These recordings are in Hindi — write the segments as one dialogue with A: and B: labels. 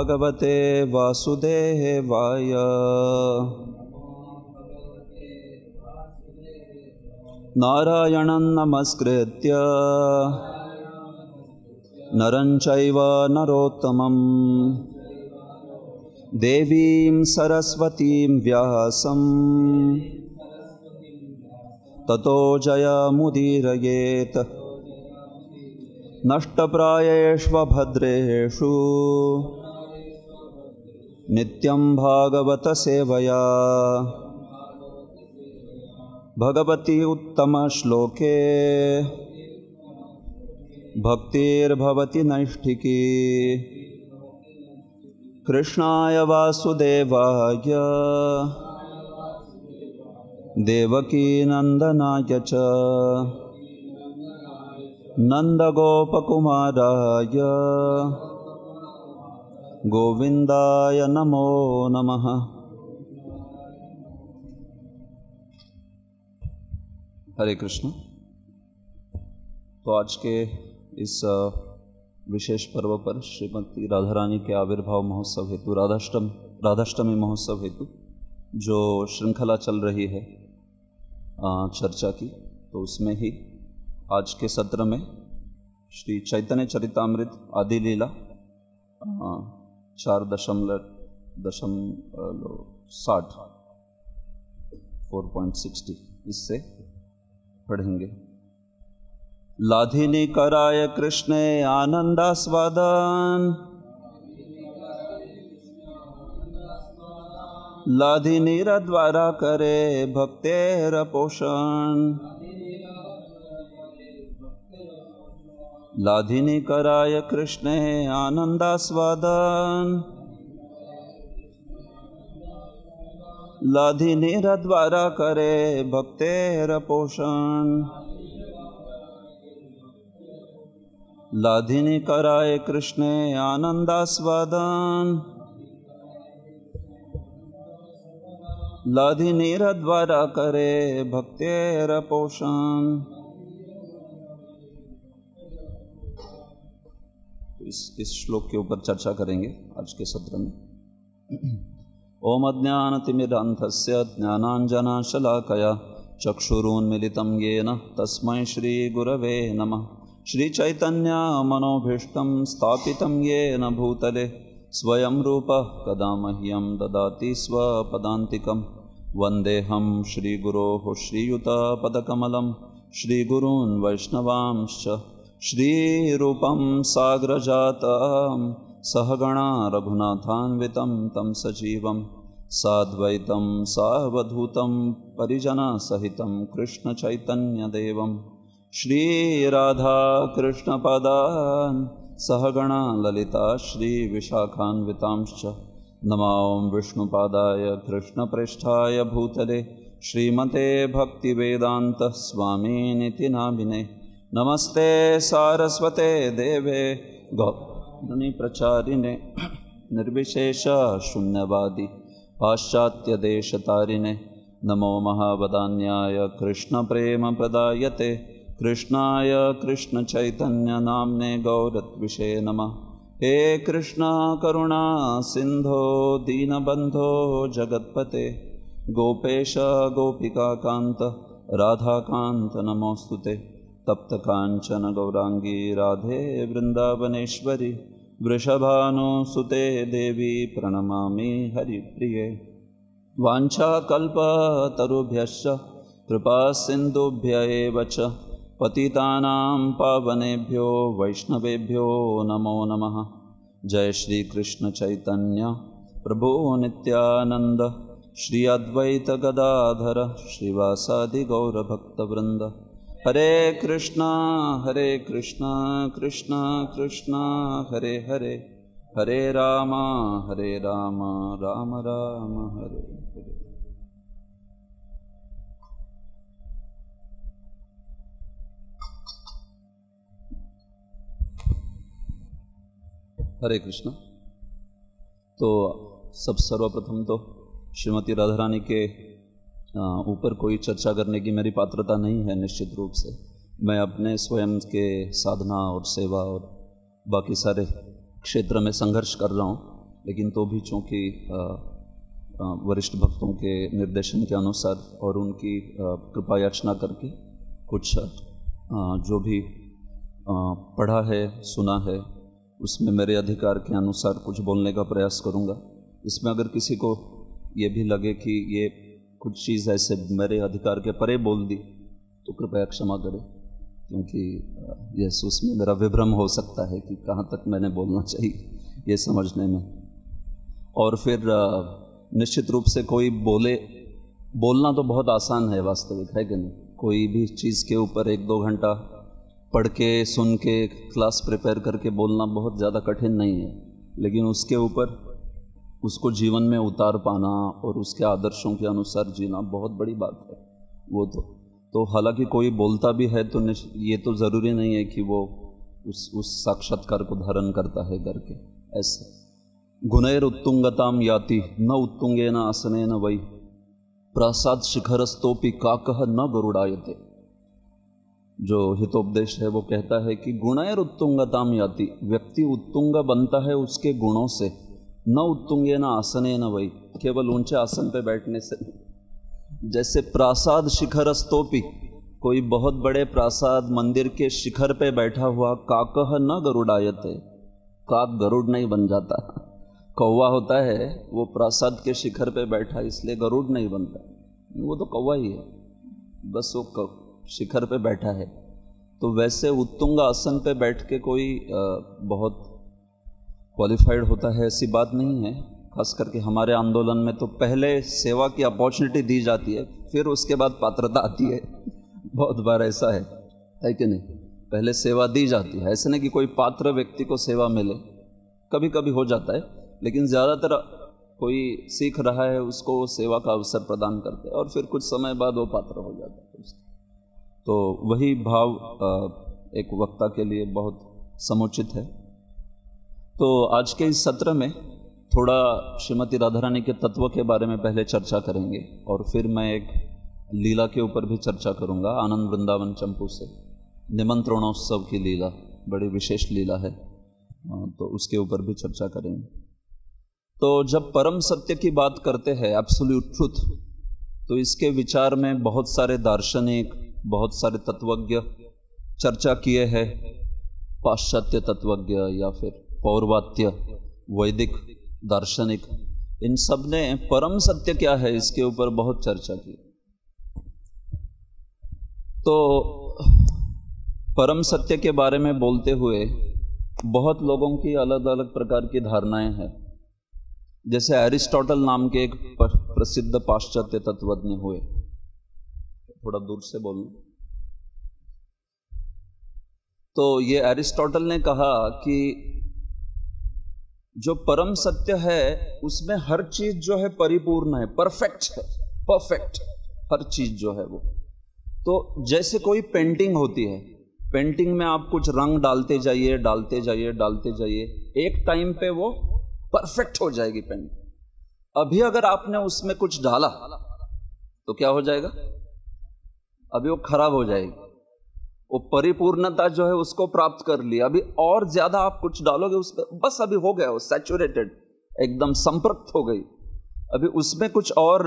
A: भगवते वासुदेवाय नारायणं नमस्कृत्य नरं चैव नरोत्तमं देवीं सरस्वतीं व्यासं ततो जयमुदीरयेत् नष्टप्रायेष्वभद्रेषु भद्रेषु नित्यं भगवती उत्तम उत्तमश्लोके भक्तिर्भवती नैष्ठिकी कृष्णाय वासुदेवाय नंदनाय च नन्दगोपकुमाराय गोविंदाय नमो नमः हरे कृष्ण तो आज के इस विशेष पर्व पर श्रीमती राधा रानी के आविर्भाव महोत्सव हेतु राधाष्टम राधाष्टमी महोत्सव हेतु जो श्रृंखला चल रही है चर्चा की तो उसमें ही आज के सत्र में श्री चैतन्य चरितमृत आदि लीला चार दशमलव दशम साठ फोर पॉइंट सिक्सटी इससे पढ़ेंगे लाधि ने कराय कृष्ण आनंदास्वादान लाधिनी द्वारा करे भक्तेर पोषण लाधिनि कराय कृष्णे आनन्दास्वादान् द्वारा करे भक्तेरपोषण लाधिनि कराय कृष्णे आनन्दास्वादान् द्वारा करे भक्तेरपोषण इस इस श्लोक के ऊपर चर्चा करेंगे आज के सत्र में ओम अज्ञान तस्म श्री गुरव नम श्री चैतन्य मनोभीष्ट स्थापित ये न भूतले स्वयं रूप कदा मह्यम ददाति स्वदातिक वंदेहम श्रीगुरोपकमल श्रीगुरून् वैष्णवांश श्रीरूपं साग्रजातां सहगणा रघुनाथान्वितं तं सजीवं साद्वैतं सावधूतं परिजनासहितं कृष्णचैतन्यदेवं श्रीराधाकृष्णपदान् सहगणा ललिता श्रीविशाखान्वितांश्च नमां विष्णुपादाय कृष्णप्रेष्ठाय भूतले श्रीमते भक्तिवेदान्तः स्वामीनिति नाभिने नमस्ते सारस्वते देवे गौ मनिप्रचारिणे निर्विशेषशून्यवादि पाश्चात्यदेशतारिणे नमो महावदान्याय कृष्णप्रेमप्रदायते कृष्णाय कृष्णचैतन्यनाम्ने गौरत्विषये नमः हे कृष्ण करुणा सिन्धो दीनबन्धो जगत्पते गोपेश गोपिकान्त राधाकान्त ते तप्तकाञ्चनगौराङ्गी राधे वृन्दावनेश्वरि वृषभानुसुते देवी प्रणमामि हरिप्रिये वाञ्छाकल्पतरुभ्यश्च कृपासिन्धुभ्य एव च पतितानां पावनेभ्यो वैष्णवेभ्यो नमो नमः जय प्रभो नित्यानन्द श्री अद्वैतगदाधर श्रीवासादिगौरभक्तवृन्द हरे कृष्णा हरे कृष्णा कृष्णा कृष्णा हरे हरे हरे रामा हरे रामा राम राम हरे हरे हरे कृष्णा तो सब सर्वप्रथम तो श्रीमती राधा रानी के ऊपर कोई चर्चा करने की मेरी पात्रता नहीं है निश्चित रूप से मैं अपने स्वयं के साधना और सेवा और बाकी सारे क्षेत्र में संघर्ष कर रहा हूँ लेकिन तो भी चूँकि वरिष्ठ भक्तों के निर्देशन के अनुसार और उनकी कृपा याचना करके कुछ जो भी पढ़ा है सुना है उसमें मेरे अधिकार के अनुसार कुछ बोलने का प्रयास करूँगा इसमें अगर किसी को ये भी लगे कि ये कुछ चीज़ ऐसे मेरे अधिकार के परे बोल दी तो कृपया क्षमा करें क्योंकि यह उसमें मेरा विभ्रम हो सकता है कि कहाँ तक मैंने बोलना चाहिए ये समझने में और फिर निश्चित रूप से कोई बोले बोलना तो बहुत आसान है वास्तविक है कि नहीं कोई भी चीज़ के ऊपर एक दो घंटा पढ़ के सुन के क्लास प्रिपेयर करके बोलना बहुत ज़्यादा कठिन नहीं है लेकिन उसके ऊपर उसको जीवन में उतार पाना और उसके आदर्शों के अनुसार जीना बहुत बड़ी बात है वो तो तो हालांकि कोई बोलता भी है तो ये तो ज़रूरी नहीं है कि वो उस उस साक्षात्कार को धारण करता है करके ऐसे गुनैर उत्तुंगताम याति न उत्तुंगे न आसने न वही प्रसाद शिखरस्तोपि काकह न गरुड़ायते जो हितोपदेश है वो कहता है कि गुणैर उत्तुंगताम याति व्यक्ति उत्तुंग बनता है उसके गुणों से न उत्तुंगे ना आसने न वही केवल ऊंचे आसन पे बैठने से जैसे प्रासाद शिखर स्तोपी कोई बहुत बड़े प्रासाद मंदिर के शिखर पे बैठा हुआ काकह न गरुड़ायते काक गरुड़ नहीं बन जाता कौवा होता है वो प्रासाद के शिखर पे बैठा इसलिए गरुड़ नहीं बनता वो तो कौवा ही है बस वो शिखर पे बैठा है तो वैसे उत्तुंग आसन पे बैठ के कोई बहुत क्वालिफाइड होता है ऐसी बात नहीं है खास करके हमारे आंदोलन में तो पहले सेवा की अपॉर्चुनिटी दी जाती है फिर उसके बाद पात्रता आती है बहुत बार ऐसा है है कि नहीं पहले सेवा दी जाती है ऐसे नहीं कि कोई पात्र व्यक्ति को सेवा मिले कभी कभी हो जाता है लेकिन ज़्यादातर कोई सीख रहा है उसको वो सेवा का अवसर प्रदान करते हैं और फिर कुछ समय बाद वो पात्र हो जाता है तो वही भाव एक वक्ता के लिए बहुत समुचित है तो आज के इस सत्र में थोड़ा श्रीमती राधा रानी के तत्व के बारे में पहले चर्चा करेंगे और फिर मैं एक लीला के ऊपर भी चर्चा करूंगा आनंद वृंदावन चंपू से निमंत्रणोत्सव की लीला बड़ी विशेष लीला है तो उसके ऊपर भी चर्चा करेंगे तो जब परम सत्य की बात करते हैं एब्सोल्यूट ट्रुथ तो इसके विचार में बहुत सारे दार्शनिक बहुत सारे तत्वज्ञ चर्चा किए हैं पाश्चात्य तत्वज्ञ या फिर पौर्वात्य वैदिक दार्शनिक इन सब ने परम सत्य क्या है इसके ऊपर बहुत चर्चा की तो परम सत्य के बारे में बोलते हुए बहुत लोगों की अलग अलग प्रकार की धारणाएं हैं जैसे एरिस्टोटल नाम के एक प्रसिद्ध पाश्चात्य तत्वज्ञ हुए थोड़ा दूर से बोलू तो ये एरिस्टोटल ने कहा कि जो परम सत्य है उसमें हर चीज जो है परिपूर्ण है परफेक्ट है परफेक्ट हर चीज जो है वो तो जैसे कोई पेंटिंग होती है पेंटिंग में आप कुछ रंग डालते जाइए डालते जाइए डालते जाइए एक टाइम पे वो परफेक्ट हो जाएगी पेंटिंग अभी अगर आपने उसमें कुछ डाला तो क्या हो जाएगा अभी वो खराब हो जाएगी वो परिपूर्णता जो है उसको प्राप्त कर लिया अभी और ज्यादा आप कुछ डालोगे उस पर बस अभी हो गया वो सैचुरेटेड एकदम संपर्क हो गई अभी उसमें कुछ और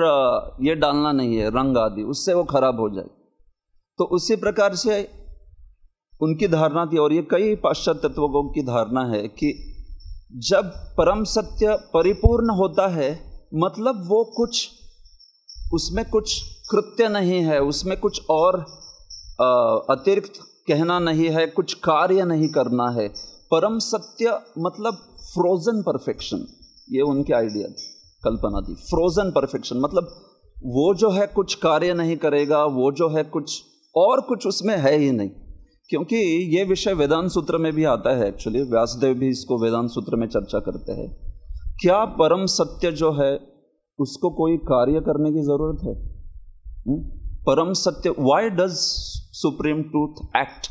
A: ये डालना नहीं है रंग आदि उससे वो खराब हो जाए तो उसी प्रकार से उनकी धारणा थी और ये कई पाश्चात्य तत्वों की धारणा है कि जब परम सत्य परिपूर्ण होता है मतलब वो कुछ उसमें कुछ कृत्य नहीं है उसमें कुछ और अतिरिक्त कहना नहीं है कुछ कार्य नहीं करना है परम सत्य मतलब फ्रोजन परफेक्शन ये उनकी आइडिया थी कल्पना थी फ्रोजन परफेक्शन मतलब वो जो है कुछ कार्य नहीं करेगा वो जो है कुछ और कुछ उसमें है ही नहीं क्योंकि ये विषय वेदांत सूत्र में भी आता है एक्चुअली व्यासदेव भी इसको वेदांत सूत्र में चर्चा करते हैं क्या परम सत्य जो है उसको कोई कार्य करने की ज़रूरत है हुँ? हम्म? परम सत्य why does supreme truth act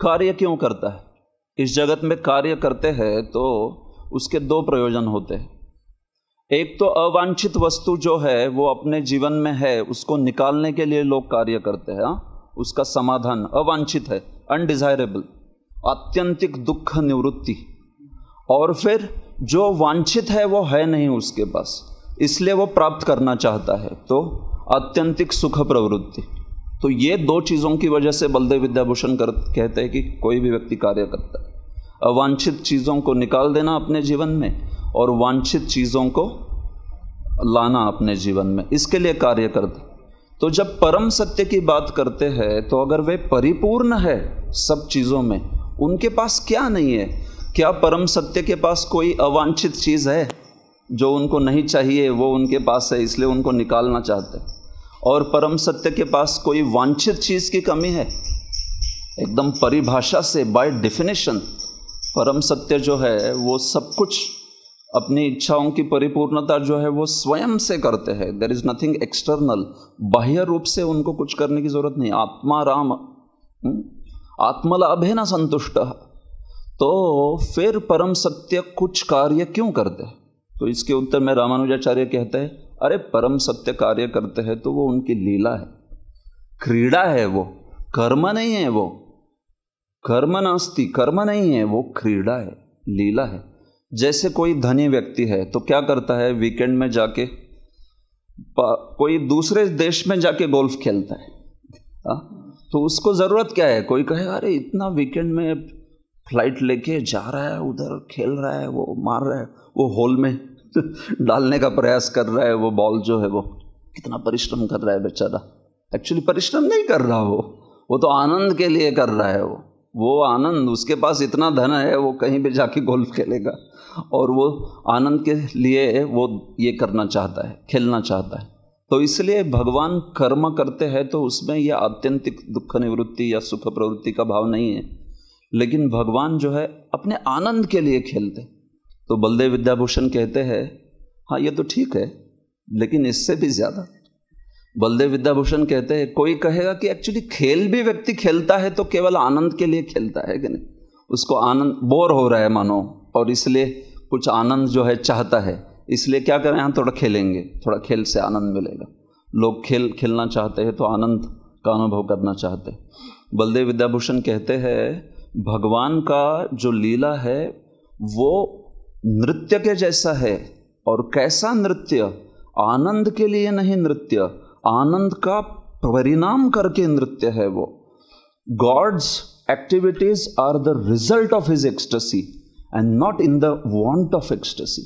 A: कार्य क्यों करता है इस जगत में कार्य करते हैं तो उसके दो प्रयोजन होते हैं एक तो अवांछित वस्तु जो है वो अपने जीवन में है उसको निकालने के लिए लोग कार्य करते हैं हाँ? उसका समाधान अवांछित है अनडिजायरेबल आत्यंतिक दुख निवृत्ति और फिर जो वांछित है वो है नहीं उसके पास इसलिए वो प्राप्त करना चाहता है तो आत्यंतिक सुख प्रवृत्ति तो ये दो चीज़ों की वजह से बलदेव विद्याभूषण कर कहते हैं कि कोई भी व्यक्ति कार्य करता है अवांछित चीज़ों को निकाल देना अपने जीवन में और वांछित चीज़ों को लाना अपने जीवन में इसके लिए कार्य करते तो जब परम सत्य की बात करते हैं तो अगर वे परिपूर्ण है सब चीज़ों में उनके पास क्या नहीं है क्या परम सत्य के पास कोई अवांछित चीज़ है जो उनको नहीं चाहिए वो उनके पास है इसलिए उनको निकालना चाहते हैं और परम सत्य के पास कोई वांछित चीज़ की कमी है एकदम परिभाषा से बाय डिफिनेशन परम सत्य जो है वो सब कुछ अपनी इच्छाओं की परिपूर्णता जो है वो स्वयं से करते हैं देर इज़ नथिंग एक्सटर्नल बाह्य रूप से उनको कुछ करने की ज़रूरत नहीं आत्मा राम हम्म? आत्मलाभ है ना संतुष्ट तो फिर परम सत्य कुछ कार्य क्यों करते हैं तो इसके उत्तर में रामानुजाचार्य कहते हैं अरे परम सत्य कार्य करते हैं तो वो उनकी लीला है क्रीड़ा है वो कर्म नहीं है वो कर्म नास्ति कर्म नहीं है वो क्रीड़ा है लीला है जैसे कोई धनी व्यक्ति है तो क्या करता है वीकेंड में जाके कोई दूसरे देश में जाके गोल्फ खेलता है आ? हाँ, तो उसको ज़रूरत क्या है कोई कहे अरे इतना वीकेंड में फ्लाइट लेके जा रहा है उधर खेल रहा है वो मार रहा है वो हॉल में डालने का प्रयास कर रहा है वो बॉल जो है वो कितना परिश्रम कर रहा है बेचारा एक्चुअली परिश्रम नहीं कर रहा वो वो तो आनंद के लिए कर रहा है वो वो आनंद उसके पास इतना धन है वो कहीं भी जाके गोल्फ खेलेगा और वो आनंद के लिए वो ये करना चाहता है खेलना चाहता है तो इसलिए भगवान कर्म करते हैं तो उसमें यह आत्यंतिक दुख निवृत्ति या सुख प्रवृत्ति का भाव नहीं है लेकिन भगवान जो है अपने आनंद के लिए खेलते हैं तो बलदेव विद्याभूषण कहते हैं हाँ ये तो ठीक है लेकिन इससे भी ज़्यादा बलदेव विद्याभूषण कहते हैं कोई कहेगा कि एक्चुअली खेल भी व्यक्ति खेलता है तो केवल आनंद के लिए खेलता है कि नहीं उसको आनंद बोर हो रहा है मानो और इसलिए कुछ आनंद जो है चाहता है इसलिए क्या करें हम थोड़ा खेलेंगे थोड़ा खेल से आनंद मिलेगा लोग खेल खेलना चाहते हैं तो आनंद का अनुभव करना चाहते हैं बलदेव विद्याभूषण कहते हैं भगवान का जो लीला है वो नृत्य के जैसा है और कैसा नृत्य आनंद के लिए नहीं नृत्य आनंद का परिणाम करके नृत्य है वो God's activities are the result of his ecstasy and not in the want of ecstasy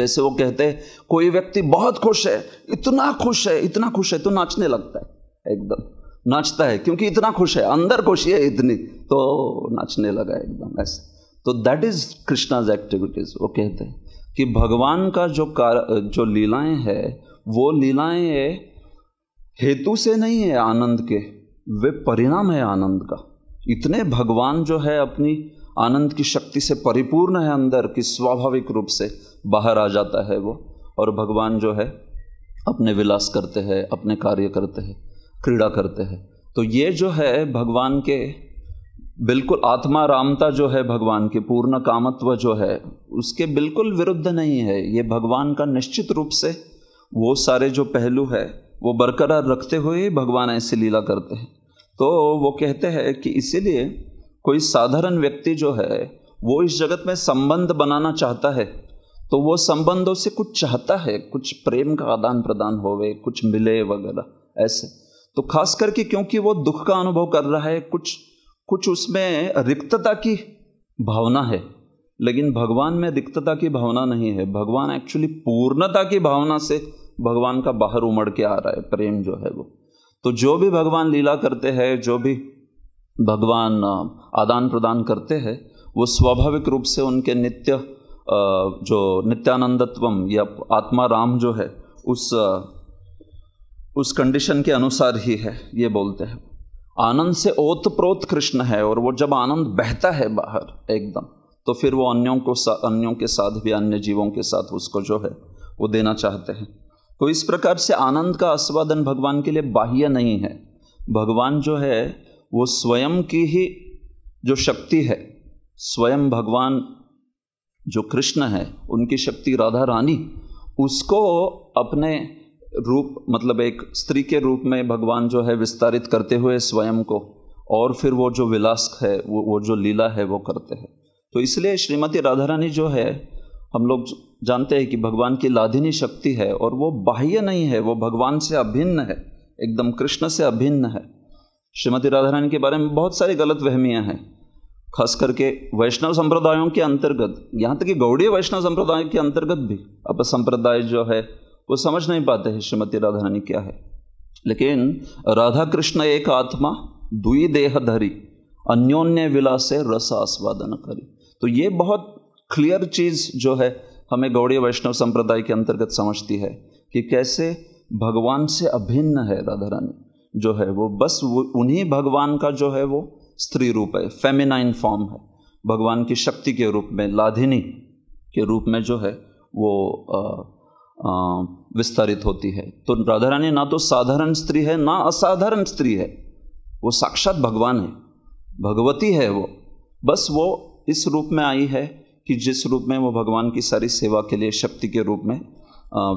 A: जैसे वो कहते हैं कोई व्यक्ति बहुत खुश है इतना खुश है इतना खुश है तो नाचने लगता है एकदम नाचता है क्योंकि इतना खुश है अंदर खुशी है इतनी तो नाचने लगा एकदम ऐसा तो दैट इज कृष्णाज एक्टिविटीज वो कहते हैं कि भगवान का जो कार जो लीलाएं है वो लीलाएं हेतु से नहीं है आनंद के वे परिणाम है आनंद का इतने भगवान जो है अपनी आनंद की शक्ति से परिपूर्ण है अंदर कि स्वाभाविक रूप से बाहर आ जाता है वो और भगवान जो है अपने विलास करते हैं अपने कार्य करते हैं क्रीड़ा करते हैं तो ये जो है भगवान के बिल्कुल आत्मा रामता जो है भगवान के पूर्ण कामत्व जो है उसके बिल्कुल विरुद्ध नहीं है ये भगवान का निश्चित रूप से वो सारे जो पहलू है वो बरकरार रखते हुए भगवान ऐसी लीला करते हैं तो वो कहते हैं कि इसीलिए कोई साधारण व्यक्ति जो है वो इस जगत में संबंध बनाना चाहता है तो वो संबंधों से कुछ चाहता है कुछ प्रेम का आदान प्रदान होवे कुछ मिले वगैरह ऐसे तो खास करके क्योंकि वो दुख का अनुभव कर रहा है कुछ कुछ उसमें रिक्तता की भावना है लेकिन भगवान में रिक्तता की भावना नहीं है भगवान एक्चुअली पूर्णता की भावना से भगवान का बाहर उमड़ के आ रहा है प्रेम जो है वो तो जो भी भगवान लीला करते हैं जो भी भगवान आदान प्रदान करते हैं वो स्वाभाविक रूप से उनके नित्य जो नित्यानंदत्वम या आत्मा राम जो है उस उस कंडीशन के अनुसार ही है ये बोलते हैं आनंद से ओतप्रोत कृष्ण है और वो जब आनंद बहता है बाहर एकदम तो फिर वो अन्यों को अन्यों के साथ भी अन्य जीवों के साथ उसको जो है वो देना चाहते हैं तो इस प्रकार से आनंद का आस्वादन भगवान के लिए बाह्य नहीं है भगवान जो है वो स्वयं की ही जो शक्ति है स्वयं भगवान जो कृष्ण है उनकी शक्ति राधा रानी उसको अपने रूप मतलब एक स्त्री के रूप में भगवान जो है विस्तारित करते हुए स्वयं को और फिर वो जो विलास है वो वो जो लीला है वो करते हैं तो इसलिए श्रीमती राधा रानी जो है हम लोग जानते हैं कि भगवान की लाधिनी शक्ति है और वो बाह्य नहीं है वो भगवान से अभिन्न है एकदम कृष्ण से अभिन्न है श्रीमती राधा रानी के बारे में बहुत सारी गलत वहमियाँ हैं खास करके वैष्णव संप्रदायों के अंतर्गत यहाँ तक कि गौड़ीय वैष्णव संप्रदाय के अंतर्गत भी अब संप्रदाय जो है वो समझ नहीं पाते हैं श्रीमती राधा रानी क्या है लेकिन राधा कृष्ण एक आत्मा दुई देह धरी अन्योन्य विलासे रस आस्वादन करी तो ये बहुत क्लियर चीज़ जो है हमें गौड़ी वैष्णव संप्रदाय के अंतर्गत समझती है कि कैसे भगवान से अभिन्न है राधा रानी जो है वो बस उन्हीं भगवान का जो है वो स्त्री रूप है फेमिनाइन फॉर्म है भगवान की शक्ति के रूप में लाधिनी के रूप में जो है वो आ, विस्तारित होती है तो राधा रानी ना तो साधारण स्त्री है ना असाधारण स्त्री है वो साक्षात भगवान है भगवती है वो बस वो इस रूप में आई है कि जिस रूप में वो भगवान की सारी सेवा के लिए शक्ति के रूप में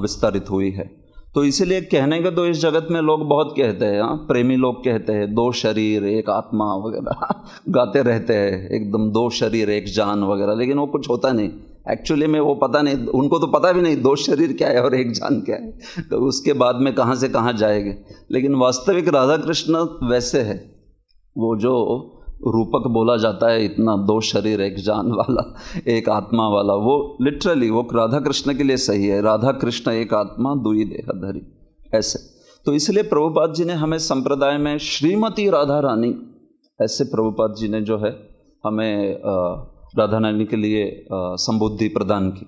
A: विस्तारित हुई है तो इसीलिए कहने का तो इस जगत में लोग बहुत कहते हैं हाँ, प्रेमी लोग कहते हैं दो शरीर एक आत्मा वगैरह गाते रहते हैं एकदम दो शरीर एक जान वगैरह लेकिन वो कुछ होता नहीं एक्चुअली में वो पता नहीं उनको तो पता भी नहीं दो शरीर क्या है और एक जान क्या है तो उसके बाद में कहाँ से कहाँ जाएंगे लेकिन वास्तविक राधा कृष्ण वैसे है वो जो रूपक बोला जाता है इतना दो शरीर एक जान वाला एक आत्मा वाला वो लिटरली वो राधा कृष्ण के लिए सही है राधा कृष्ण एक आत्मा दुई देहधरी ऐसे तो इसलिए प्रभुपाद जी ने हमें संप्रदाय में श्रीमती राधा रानी ऐसे प्रभुपाद जी ने जो है हमें आ, राधा रानी के लिए संबुद्धि प्रदान की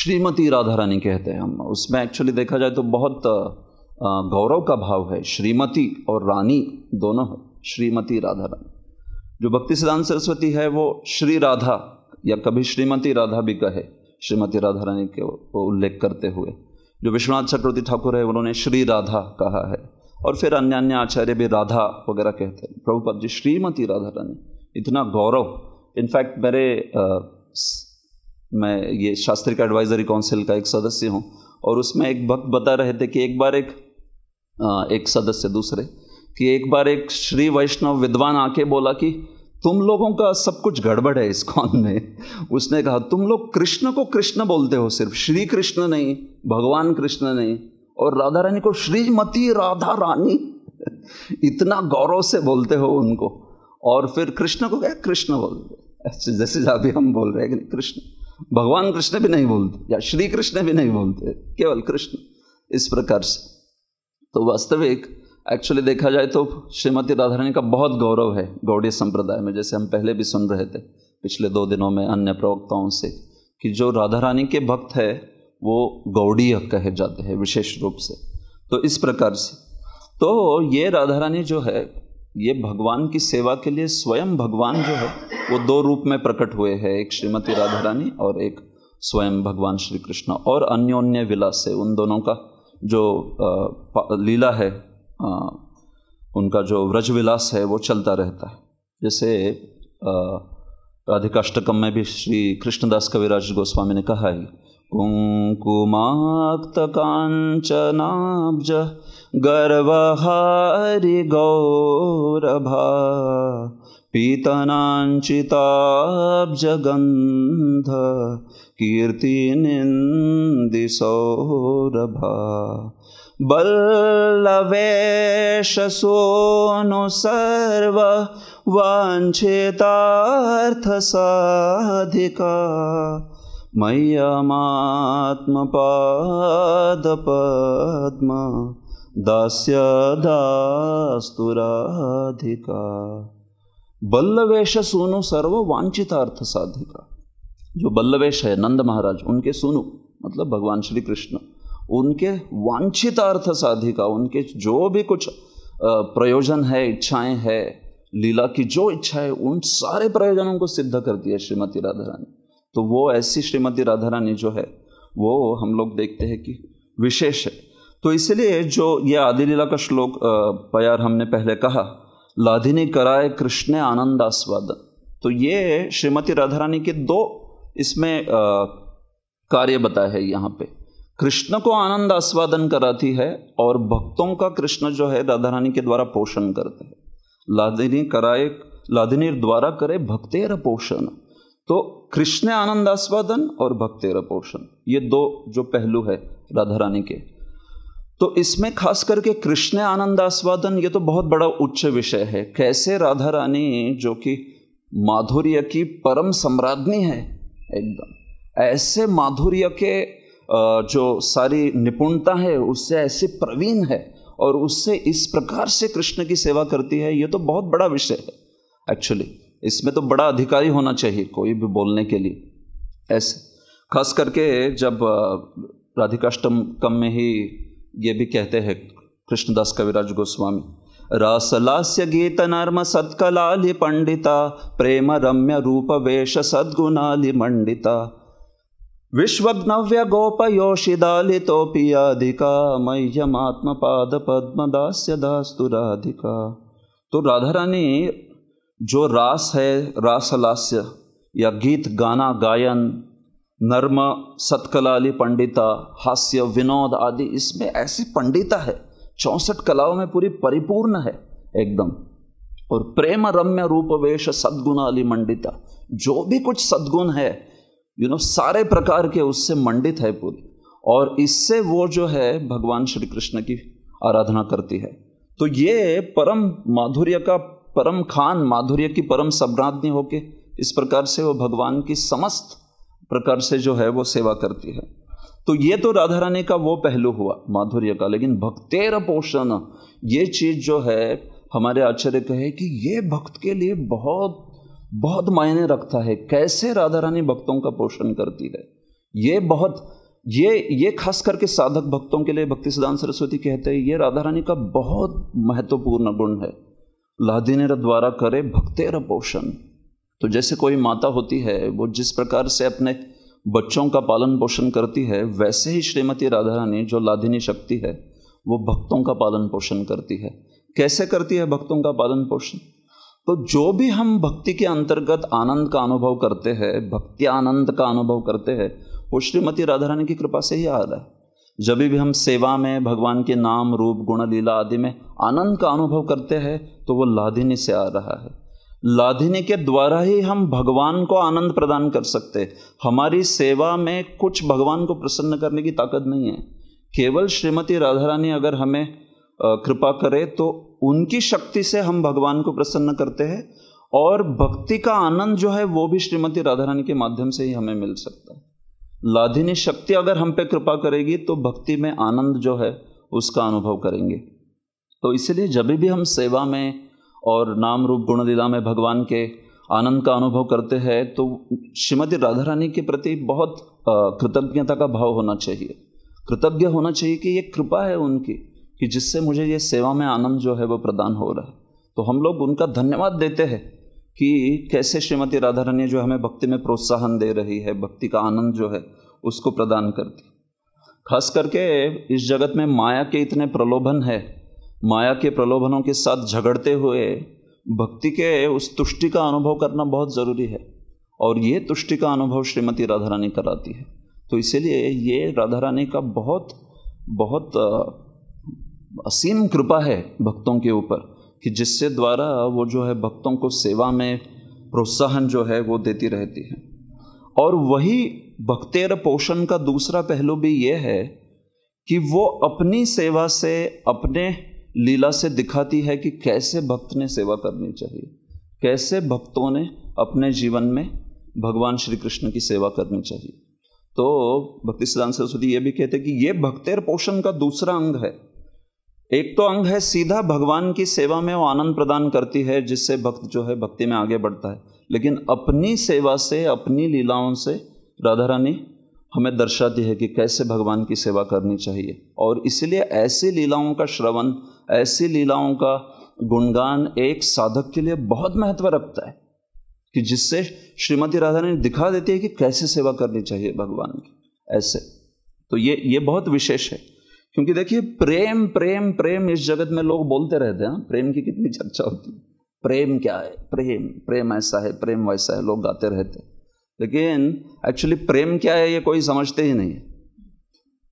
A: श्रीमती राधा रानी कहते हैं हम उसमें एक्चुअली देखा जाए तो बहुत गौरव का भाव है श्रीमती और रानी दोनों है श्रीमती राधा रानी जो भक्ति सिद्धांत सरस्वती है वो श्री राधा या कभी श्रीमती राधा भी कहे श्रीमती राधा रानी के उल्लेख करते हुए जो विश्वनाथ चक्रवर्ती ठाकुर है उन्होंने श्री राधा कहा है और फिर अन्य अन्य आचार्य भी राधा वगैरह कहते हैं प्रभुपद जी श्रीमती राधा रानी इतना गौरव इनफैक्ट मेरे मैं ये शास्त्री का एडवाइजरी काउंसिल का एक सदस्य हूँ और उसमें एक भक्त बता रहे थे कि एक बार एक एक सदस्य दूसरे कि एक बार एक श्री वैष्णव विद्वान आके बोला कि तुम लोगों का सब कुछ गड़बड़ है इस कौन में उसने कहा तुम लोग कृष्ण को कृष्ण बोलते हो सिर्फ श्री कृष्ण नहीं भगवान कृष्ण नहीं और राधा रानी को श्रीमती राधा रानी इतना गौरव से बोलते हो उनको और फिर कृष्ण को क्या कृष्ण बोलते जैसे अभी हम बोल रहे हैं कृष्ण भगवान कृष्ण भी नहीं बोलते या श्री कृष्ण भी नहीं बोलते केवल कृष्ण इस प्रकार से तो वास्तविक एक्चुअली देखा जाए तो श्रीमती राधारानी का बहुत गौरव है गौड़ी संप्रदाय में जैसे हम पहले भी सुन रहे थे पिछले दो दिनों में अन्य प्रवक्ताओं से कि जो राधा रानी के भक्त है वो गौड़ीय कहे जाते हैं विशेष रूप से तो इस प्रकार से तो ये राधा रानी जो है ये भगवान की सेवा के लिए स्वयं भगवान जो है वो दो रूप में प्रकट हुए हैं एक श्रीमती राधा रानी और एक स्वयं भगवान श्री कृष्ण और अन्योन्य विलास है उन दोनों का जो लीला है उनका जो व्रज विलास है वो चलता रहता है जैसे राधिकाष्टकम में भी श्री कृष्णदास कविराज गोस्वामी ने कहा है कुंकुमाक्त कांचनाब्ज गर्वहारिगौरभा पीतनाञ्चिताब्जगन्ध कीर्तिनिन्दिसौरभा वाञ्छितार्थसाधिका मय्यमात्मपादपद्मा दास्यधास्तुराधिका बल्लवेश सोनु सर्व वांछितार्थ साधिका जो बल्लवेश है नंद महाराज उनके सोनु मतलब भगवान श्री कृष्ण उनके वांछितार्थ साधिका उनके जो भी कुछ प्रयोजन है इच्छाएं है लीला की जो इच्छा है उन सारे प्रयोजनों को सिद्ध करती है श्रीमती राधा रानी तो वो ऐसी श्रीमती राधा रानी जो है वो हम लोग देखते हैं कि विशेष है तो इसलिए जो ये आदि लीला का श्लोक पयार हमने पहले कहा लाधिनी कराए कृष्ण आनंद आस्वादन तो ये श्रीमती राधा रानी के दो इसमें कार्य बताए है यहाँ पे कृष्ण को आनंद आस्वादन कराती है और भक्तों का कृष्ण जो है राधा रानी के द्वारा पोषण करते हैं लादिनी कराए लादिनी द्वारा करे भक्तेर पोषण तो कृष्ण आनंद आस्वादन और भक्तेर पोषण ये दो जो पहलू है राधा रानी के तो इसमें खास करके कृष्ण आनंद आस्वादन ये तो बहुत बड़ा उच्च विषय है कैसे राधा रानी जो कि माधुर्य की परम सम्राज्ञी है एकदम ऐसे माधुर्य के जो सारी निपुणता है उससे ऐसे प्रवीण है और उससे इस प्रकार से कृष्ण की सेवा करती है ये तो बहुत बड़ा विषय है एक्चुअली इसमें तो बड़ा अधिकारी होना चाहिए कोई भी बोलने के लिए ऐसे खास करके जब राधिकाष्टम कम में ही ये भी कहते हैं कृष्णदास कविराज गोस्वामी रासलास्य नर्म सत्कलालि पंडिता प्रेम रम्य रूप वेश सद्गुणालि मंडिता विश्वग्नव्य गोपयोषिदालितोपियाधिका मह्यमात्म पाद पद्म दास्य दास्तु राधिका तो राधा रानी जो रास है रासलास्य या गीत गाना गायन नर्मा सतकलाली पंडिता हास्य विनोद आदि इसमें ऐसी पंडिता है चौसठ कलाओं में पूरी परिपूर्ण है एकदम और प्रेम रम्य रूप वेश सद्गुणाली मंडिता जो भी कुछ सदगुण है यू नो सारे प्रकार के उससे मंडित है पूरी और इससे वो जो है भगवान श्री कृष्ण की आराधना करती है तो ये परम माधुर्य का परम खान माधुर्य की परम सम्राज्ञी होके इस प्रकार से वो भगवान की समस्त प्रकार से जो है वो सेवा करती है तो ये तो राधा रानी का वो पहलू हुआ माधुर्य का लेकिन भक्तेर पोषण ये चीज़ जो है हमारे आचार्य कहे कि ये भक्त के लिए बहुत बहुत मायने रखता है कैसे राधा रानी भक्तों का पोषण करती है ये बहुत ये ये खास करके साधक भक्तों के लिए भक्ति सिद्धांत सरस्वती कहते हैं ये राधा रानी का बहुत महत्वपूर्ण गुण है लादिनेर द्वारा करे भक्तेर पोषण तो जैसे कोई माता होती है वो जिस प्रकार से अपने बच्चों का पालन पोषण करती है वैसे ही श्रीमती राधा रानी जो लाधिनी शक्ति है वो भक्तों का पालन पोषण करती है कैसे करती है भक्तों का पालन पोषण तो जो भी हम भक्ति के अंतर्गत आनंद का अनुभव करते हैं भक्ति आनंद का अनुभव करते हैं वो श्रीमती राधा रानी की कृपा से ही आ रहा है जब भी हम सेवा में भगवान के नाम रूप गुण लीला आदि में आनंद का अनुभव करते हैं तो वो लाधिनी से आ रहा है लाधिनी के द्वारा ही हम भगवान को आनंद प्रदान कर सकते हमारी सेवा में कुछ भगवान को प्रसन्न करने की ताकत नहीं है केवल श्रीमती राधा रानी अगर हमें कृपा करे तो उनकी शक्ति से हम भगवान को प्रसन्न करते हैं और भक्ति का आनंद जो है वो भी श्रीमती राधा रानी के माध्यम से ही हमें मिल सकता है लाधिनी शक्ति अगर हम पे कृपा करेगी तो भक्ति में आनंद जो है उसका अनुभव करेंगे तो इसलिए जब भी हम सेवा में और नाम रूप गुण लीला में भगवान के आनंद का अनुभव करते हैं तो श्रीमती राधा रानी के प्रति बहुत कृतज्ञता का भाव होना चाहिए कृतज्ञ होना चाहिए कि ये कृपा है उनकी कि जिससे मुझे ये सेवा में आनंद जो है वो प्रदान हो रहा है तो हम लोग उनका धन्यवाद देते हैं कि कैसे श्रीमती राधा रानी जो हमें भक्ति में प्रोत्साहन दे रही है भक्ति का आनंद जो है उसको प्रदान करती खास करके इस जगत में माया के इतने प्रलोभन है माया के प्रलोभनों के साथ झगड़ते हुए भक्ति के उस तुष्टि का अनुभव करना बहुत ज़रूरी है और ये तुष्टि का अनुभव श्रीमती राधा रानी कराती है तो इसीलिए ये राधा रानी का बहुत बहुत असीम कृपा है भक्तों के ऊपर कि जिससे द्वारा वो जो है भक्तों को सेवा में प्रोत्साहन जो है वो देती रहती है और वही भक्तेर पोषण का दूसरा पहलू भी ये है कि वो अपनी सेवा से अपने लीला से दिखाती है कि कैसे भक्त ने सेवा करनी चाहिए कैसे भक्तों ने अपने जीवन में भगवान श्री कृष्ण की सेवा करनी चाहिए तो भक्ति सिद्धांत सरस्वती ये भी कहते कि ये भक्तेर पोषण का दूसरा अंग है एक तो अंग है सीधा भगवान की सेवा में वो आनंद प्रदान करती है जिससे भक्त जो है भक्ति में आगे बढ़ता है लेकिन अपनी सेवा से अपनी लीलाओं से राधा रानी हमें दर्शाती है कि कैसे भगवान की सेवा करनी चाहिए और इसलिए ऐसी लीलाओं का श्रवण ऐसी लीलाओं का गुणगान एक साधक के लिए बहुत महत्व रखता है कि जिससे श्रीमती राधा ने दिखा देती है कि कैसे सेवा करनी चाहिए भगवान की ऐसे तो ये ये बहुत विशेष है क्योंकि देखिए प्रेम प्रेम प्रेम इस जगत में लोग बोलते रहते हैं प्रेम की कितनी चर्चा होती है प्रेम क्या है प्रेम प्रेम ऐसा है प्रेम वैसा है लोग गाते रहते हैं लेकिन एक्चुअली प्रेम क्या है ये कोई समझते ही नहीं है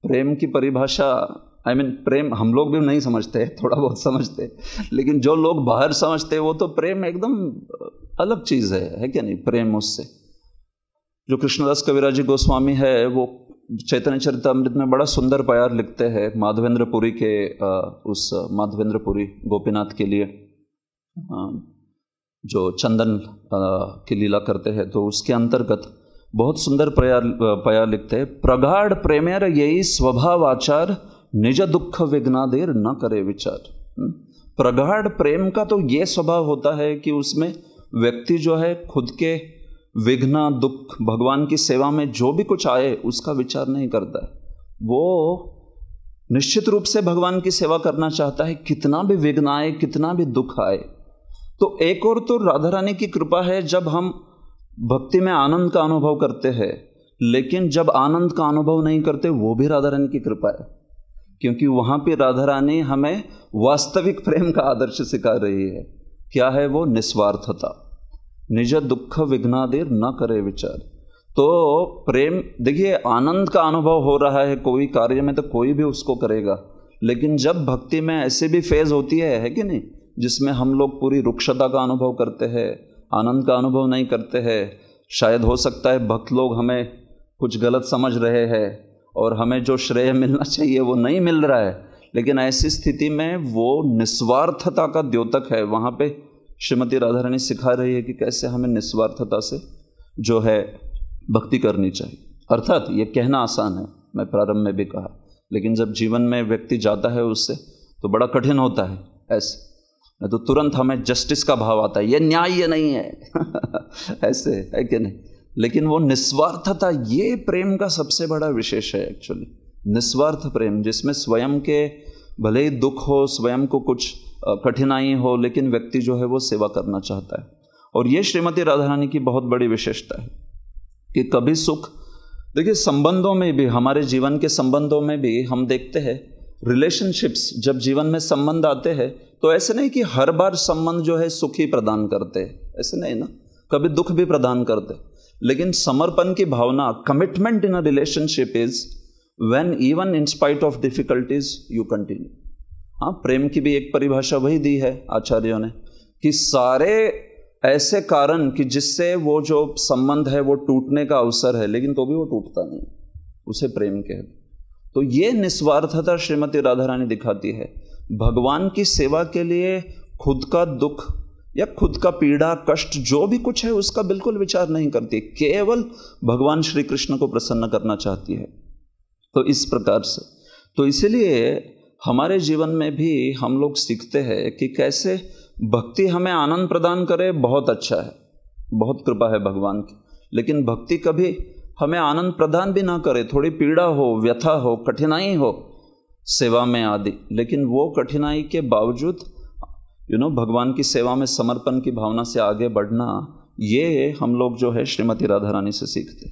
A: प्रेम की परिभाषा आई I मीन mean, प्रेम हम लोग भी नहीं समझते थोड़ा बहुत समझते लेकिन जो लोग बाहर समझते वो तो प्रेम एकदम अलग चीज़ है है क्या नहीं प्रेम उससे जो कृष्णदास कविराजी गोस्वामी है वो चैतन्य चरितमृत में बड़ा सुंदर प्यार लिखते हैं माधवेंद्रपुरी के के उस माधवेंद्रपुरी गोपीनाथ के लिए जो चंदन की लीला करते हैं तो उसके अंतर्गत बहुत सुंदर प्रया प्यार लिखते हैं प्रगाढ़ प्रेमेर यही स्वभाव आचार निज दुख विघ्ना देर न करे विचार हम्म? प्रगाढ़ प्रेम का तो ये स्वभाव होता है कि उसमें व्यक्ति जो है खुद के विघ्न दुख भगवान की सेवा में जो भी कुछ आए उसका विचार नहीं करता वो निश्चित रूप से भगवान की सेवा करना चाहता है कितना भी विघ्न आए कितना भी दुख आए तो एक और तो राधा रानी की कृपा है जब हम भक्ति में आनंद का अनुभव करते हैं लेकिन जब आनंद का अनुभव नहीं करते वो भी राधा रानी की कृपा है क्योंकि वहाँ पे राधा रानी हमें वास्तविक प्रेम का आदर्श सिखा रही है क्या है वो निस्वार्थता निज दुख विघ्ना देर न करे विचार तो प्रेम देखिए आनंद का अनुभव हो रहा है कोई कार्य में तो कोई भी उसको करेगा लेकिन जब भक्ति में ऐसे भी फेज होती है है कि नहीं जिसमें हम लोग पूरी रुक्षता का अनुभव करते हैं आनंद का अनुभव नहीं करते हैं शायद हो सकता है भक्त लोग हमें कुछ गलत समझ रहे हैं और हमें जो श्रेय मिलना चाहिए वो नहीं मिल रहा है लेकिन ऐसी स्थिति में वो निस्वार्थता का द्योतक है वहाँ पे श्रीमती राधारानी सिखा रही है कि कैसे हमें निस्वार्थता से जो है भक्ति करनी चाहिए अर्थात ये कहना आसान है मैं प्रारंभ में भी कहा लेकिन जब जीवन में व्यक्ति जाता है उससे तो बड़ा कठिन होता है ऐसे नहीं तो तुरंत हमें जस्टिस का भाव आता है ये न्याय ये नहीं है ऐसे है कि नहीं लेकिन वो निस्वार्थता ये प्रेम का सबसे बड़ा विशेष है एक्चुअली निस्वार्थ प्रेम जिसमें स्वयं के भले ही दुख हो स्वयं को कुछ कठिनाई हो लेकिन व्यक्ति जो है वो सेवा करना चाहता है और ये श्रीमती राधा रानी की बहुत बड़ी विशेषता है कि कभी सुख देखिए संबंधों में भी हमारे जीवन के संबंधों में भी हम देखते हैं रिलेशनशिप्स जब जीवन में संबंध आते हैं तो ऐसे नहीं कि हर बार संबंध जो है सुख ही प्रदान करते हैं ऐसे नहीं ना कभी दुख भी प्रदान करते हैं लेकिन समर्पण की भावना commitment in a relationship is when even in spite of difficulties you continue हाँ प्रेम की भी एक परिभाषा वही दी है आचार्यों ने कि सारे ऐसे कारण कि जिससे वो जो संबंध है वो टूटने का अवसर है लेकिन तो भी वो टूटता नहीं उसे प्रेम कह तो ये निस्वार्थता श्रीमती राधा रानी दिखाती है भगवान की सेवा के लिए खुद का दुख या खुद का पीड़ा कष्ट जो भी कुछ है उसका बिल्कुल विचार नहीं करती केवल भगवान श्री कृष्ण को प्रसन्न करना चाहती है तो इस प्रकार से तो इसलिए हमारे जीवन में भी हम लोग सीखते हैं कि कैसे भक्ति हमें आनंद प्रदान करे बहुत अच्छा है बहुत कृपा है भगवान की लेकिन भक्ति कभी हमें आनंद प्रदान भी ना करे थोड़ी पीड़ा हो व्यथा हो कठिनाई हो सेवा में आदि लेकिन वो कठिनाई के बावजूद यू you नो know, भगवान की सेवा में समर्पण की भावना से आगे बढ़ना ये हम लोग जो है श्रीमती राधा रानी से सीखते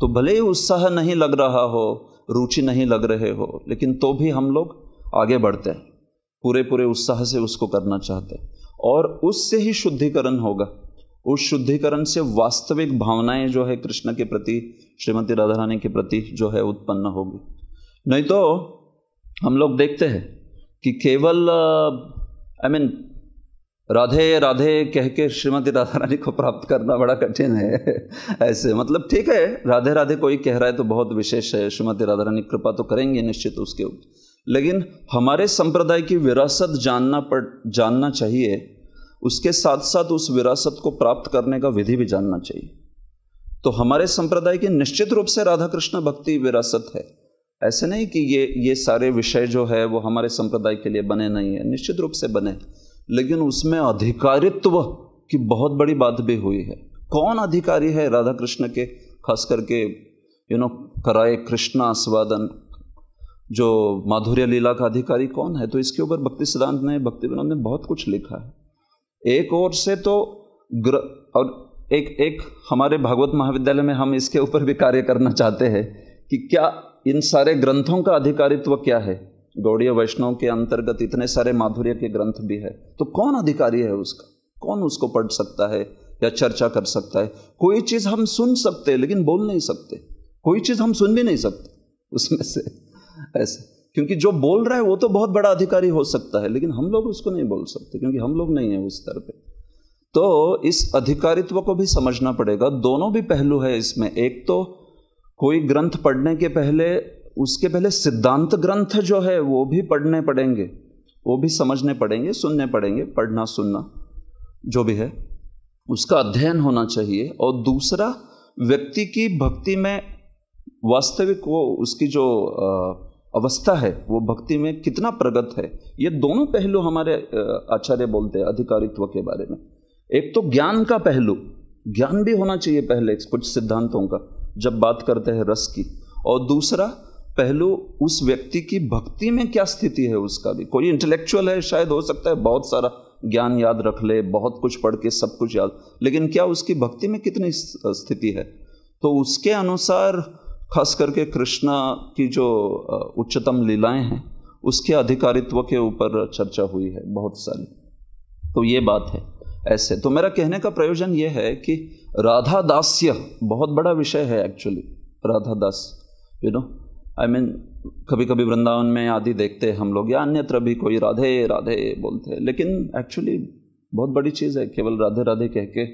A: तो भले ही उत्साह नहीं लग रहा हो रुचि नहीं लग रहे हो लेकिन तो भी हम लोग आगे बढ़ते हैं पूरे पूरे उत्साह से उसको करना चाहते हैं और उससे ही शुद्धिकरण होगा उस शुद्धिकरण से वास्तविक भावनाएं जो है कृष्ण के प्रति श्रीमती राधा रानी के प्रति जो है उत्पन्न होगी नहीं तो हम लोग देखते हैं कि केवल आई मीन राधे राधे कह के श्रीमती राधा रानी को प्राप्त करना बड़ा कठिन है ऐसे मतलब ठीक है राधे राधे कोई कह रहा है तो बहुत विशेष है श्रीमती राधा रानी कृपा तो करेंगे निश्चित उसके ऊपर लेकिन हमारे संप्रदाय की विरासत जानना पड़ जानना चाहिए उसके साथ साथ उस विरासत को प्राप्त करने का विधि भी जानना चाहिए तो हमारे संप्रदाय की निश्चित रूप से राधा कृष्ण भक्ति विरासत है ऐसे नहीं कि ये ये सारे विषय जो है वो हमारे संप्रदाय के लिए बने नहीं है निश्चित रूप से बने लेकिन उसमें अधिकारित्व की बहुत बड़ी बात भी हुई है कौन अधिकारी है राधा कृष्ण के खास करके यू नो कराए कृष्ण आस्वादन जो माधुर्य लीला का अधिकारी कौन है तो इसके ऊपर भक्ति सिद्धांत ने भक्ति विनोद ने बहुत कुछ लिखा है एक ओर से तो ग्र और एक एक हमारे भागवत महाविद्यालय में हम इसके ऊपर भी कार्य करना चाहते हैं कि क्या इन सारे ग्रंथों का अधिकारित्व क्या है गौड़ीय वैष्णव के अंतर्गत इतने सारे माधुर्य के ग्रंथ भी है तो कौन अधिकारी है उसका कौन उसको पढ़ सकता है या चर्चा कर सकता है कोई चीज हम सुन सकते हैं लेकिन बोल नहीं सकते कोई चीज हम सुन भी नहीं सकते उसमें से ऐसे क्योंकि जो बोल रहा है वो तो बहुत बड़ा अधिकारी हो सकता है लेकिन हम लोग उसको नहीं बोल सकते क्योंकि हम लोग नहीं है उस स्तर पर तो इस अधिकारित्व को भी समझना पड़ेगा दोनों भी पहलू है इसमें एक तो कोई ग्रंथ पढ़ने के पहले उसके पहले सिद्धांत ग्रंथ जो है वो भी पढ़ने पड़ेंगे वो भी समझने पड़ेंगे सुनने पड़ेंगे पढ़ना सुनना जो भी है उसका अध्ययन होना चाहिए और दूसरा व्यक्ति की भक्ति में वास्तविक वो उसकी जो अवस्था है वो भक्ति में कितना प्रगत है ये दोनों पहलू हमारे आचार्य बोलते हैं अधिकारित्व के बारे में एक तो ज्ञान का पहलू ज्ञान भी होना चाहिए पहले कुछ सिद्धांतों का जब बात करते हैं रस की और दूसरा पहलू उस व्यक्ति की भक्ति में क्या स्थिति है उसका भी कोई इंटेलेक्चुअल है शायद हो सकता है बहुत सारा ज्ञान याद रख ले बहुत कुछ पढ़ के सब कुछ याद लेकिन क्या उसकी भक्ति में कितनी स्थिति है तो उसके अनुसार खास करके कृष्णा की जो उच्चतम लीलाएं हैं उसके अधिकारित्व के ऊपर चर्चा हुई है बहुत सारी तो ये बात है ऐसे तो मेरा कहने का प्रयोजन ये है कि राधा दास्य बहुत बड़ा विषय है actually Radha Das you know I mean कभी कभी वृंदावन में आदि देखते हैं हम लोग या अन्यत्र भी कोई राधे राधे बोलते हैं लेकिन एक्चुअली बहुत बड़ी चीज़ है केवल राधे राधे कह के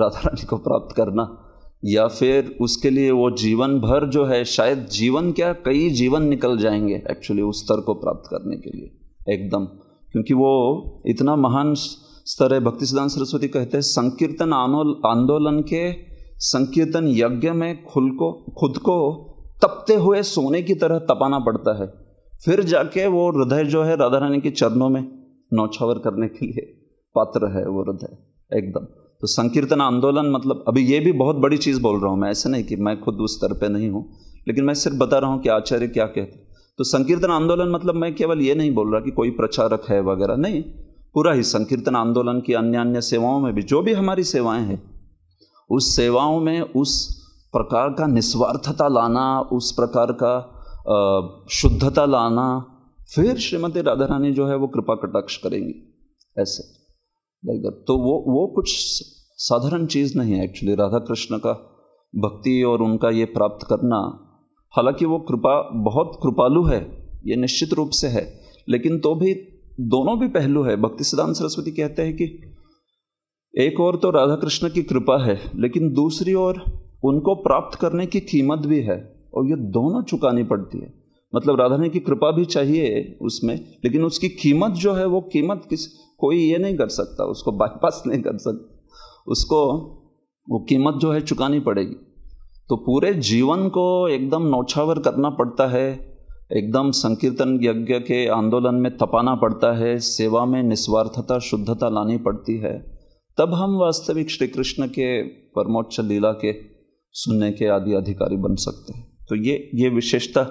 A: राधा रानी को प्राप्त करना या फिर उसके लिए वो जीवन भर जो है शायद जीवन क्या कई जीवन निकल जाएंगे एक्चुअली उस स्तर को प्राप्त करने के लिए एकदम क्योंकि वो इतना महान स्तर है भक्ति सिद्धांत सरस्वती कहते हैं संकीर्तन आंदोलन के संकीर्तन यज्ञ में खुल को खुद को तपते हुए सोने की तरह तपाना पड़ता है फिर जाके वो हृदय जो है राधा रानी के चरणों में नौछावर करने के लिए पात्र है वो हृदय एकदम तो संकीर्तन आंदोलन मतलब अभी ये भी बहुत बड़ी चीज़ बोल रहा हूँ मैं ऐसे नहीं कि मैं खुद उस स्तर पर नहीं हूँ लेकिन मैं सिर्फ बता रहा हूँ कि आचार्य क्या कहते तो संकीर्तन आंदोलन मतलब मैं केवल ये नहीं बोल रहा कि कोई प्रचारक है वगैरह नहीं पूरा ही संकीर्तन आंदोलन की अन्य अन्य सेवाओं में भी जो भी हमारी सेवाएं हैं उस सेवाओं में उस प्रकार का निस्वार्थता लाना उस प्रकार का शुद्धता लाना फिर श्रीमती राधा रानी जो है वो कृपा कटाक्ष करेंगी ऐसे तो वो वो कुछ साधारण चीज़ नहीं है एक्चुअली राधा कृष्ण का भक्ति और उनका ये प्राप्त करना हालांकि वो कृपा बहुत कृपालु है ये निश्चित रूप से है लेकिन तो भी दोनों भी पहलू है भक्ति सिद्धांत सरस्वती कहते हैं कि एक और तो राधा कृष्ण की कृपा है लेकिन दूसरी ओर उनको प्राप्त करने की कीमत भी है और ये दोनों चुकानी पड़ती है मतलब राधा की कृपा भी चाहिए उसमें लेकिन उसकी कीमत जो है वो कीमत किस कोई ये नहीं कर सकता उसको बाईपास नहीं कर सकता उसको वो कीमत जो है चुकानी पड़ेगी तो पूरे जीवन को एकदम नौछावर करना पड़ता है एकदम संकीर्तन यज्ञ के आंदोलन में तपाना पड़ता है सेवा में निस्वार्थता शुद्धता लानी पड़ती है तब हम वास्तविक श्री कृष्ण के परमोच्च लीला के सुनने के आदि अधिकारी बन सकते हैं तो ये ये विशेषता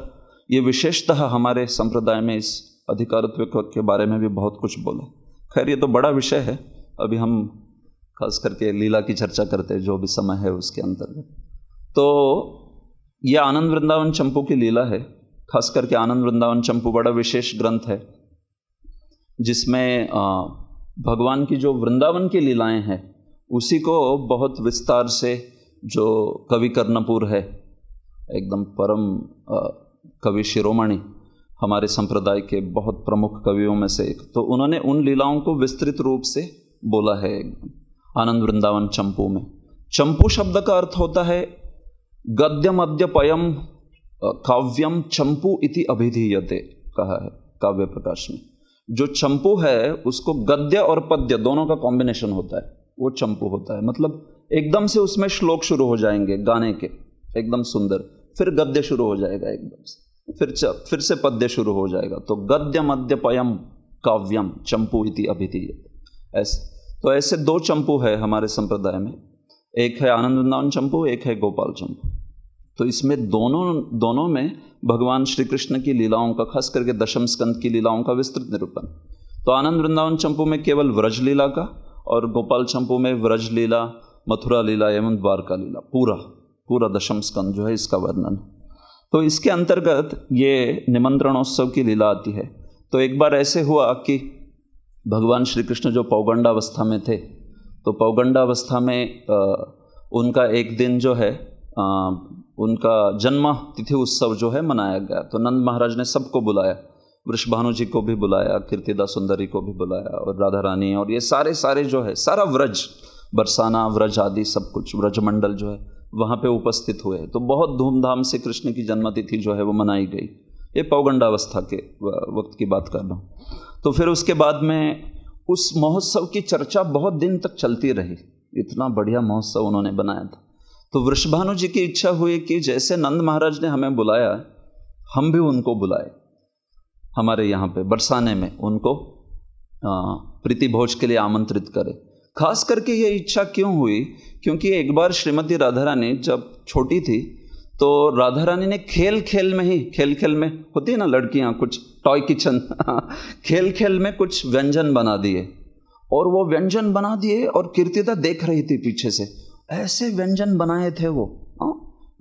A: ये विशेषता हमारे संप्रदाय में इस अधिकारत्व के बारे में भी बहुत कुछ बोला खैर ये तो बड़ा विषय है अभी हम खास करके लीला की चर्चा करते हैं जो भी समय है उसके अंतर्गत तो यह आनंद वृंदावन चंपू की लीला है खास करके आनंद वृंदावन चंपू बड़ा विशेष ग्रंथ है जिसमें भगवान की जो वृंदावन की लीलाएं हैं उसी को बहुत विस्तार से जो कवि कर्णपुर है एकदम परम कवि शिरोमणि हमारे संप्रदाय के बहुत प्रमुख कवियों में से एक तो उन्होंने उन लीलाओं को विस्तृत रूप से बोला है आनंद वृंदावन चंपू में चंपू शब्द का अर्थ होता है गद्य मद्य पयम काव्यम चंपू इति अभिधीयते कहा है काव्य प्रकाश में जो चंपू है उसको गद्य और पद्य दोनों का कॉम्बिनेशन होता है वो चंपू होता है मतलब एकदम से उसमें श्लोक शुरू हो जाएंगे गाने के एकदम सुंदर फिर गद्य शुरू हो जाएगा एकदम से फिर च, फिर से पद्य शुरू हो जाएगा तो गद्य मध्य पयम काव्यम चंपू इति अभिधीय ऐसे तो ऐसे दो चंपू है हमारे संप्रदाय में एक है आनंद वृंदावन चंपू एक है गोपाल चंपू तो इसमें दोनों दोनों में भगवान श्री कृष्ण की लीलाओं का खास करके दशम स्कंद की लीलाओं का विस्तृत निरूपण तो आनंद वृंदावन चंपू में केवल व्रज लीला का और गोपाल चंपू में व्रज लीला मथुरा लीला एवं द्वारका लीला पूरा पूरा दशम स्कंद जो है इसका वर्णन तो इसके अंतर्गत ये निमंत्रणोत्सव की लीला आती है तो एक बार ऐसे हुआ कि भगवान श्री कृष्ण जो पौगंडावस्था में थे तो पौगंडावस्था में आ, उनका एक दिन जो है आ, उनका जन्म तिथि उत्सव जो है मनाया गया तो नंद महाराज ने सबको बुलाया वृषभानु जी को भी बुलाया कीर्तिदा सुंदरी को भी बुलाया और राधा रानी और ये सारे सारे जो है सारा व्रज बरसाना व्रज आदि सब कुछ व्रज मंडल जो है वहाँ पे उपस्थित हुए तो बहुत धूमधाम से कृष्ण की जन्मतिथि जो है वो मनाई गई ये पौगंडावस्था के वक्त की बात कर रहा हूँ तो फिर उसके बाद में उस महोत्सव की चर्चा बहुत दिन तक चलती रही इतना बढ़िया महोत्सव उन्होंने बनाया था तो वृषभानु जी की इच्छा हुई कि जैसे नंद महाराज ने हमें बुलाया हम भी उनको बुलाए हमारे यहाँ पे बरसाने में उनको प्रीति भोज के लिए आमंत्रित करें खास करके ये इच्छा क्यों हुई क्योंकि एक बार श्रीमती राधा रानी जब छोटी थी तो राधा रानी ने खेल खेल में ही खेल खेल में होती है ना लड़कियाँ कुछ टॉय किचन खेल खेल में कुछ व्यंजन बना दिए और वो व्यंजन बना दिए और कीर्तिदा देख रही थी पीछे से ऐसे व्यंजन बनाए थे वो हाँ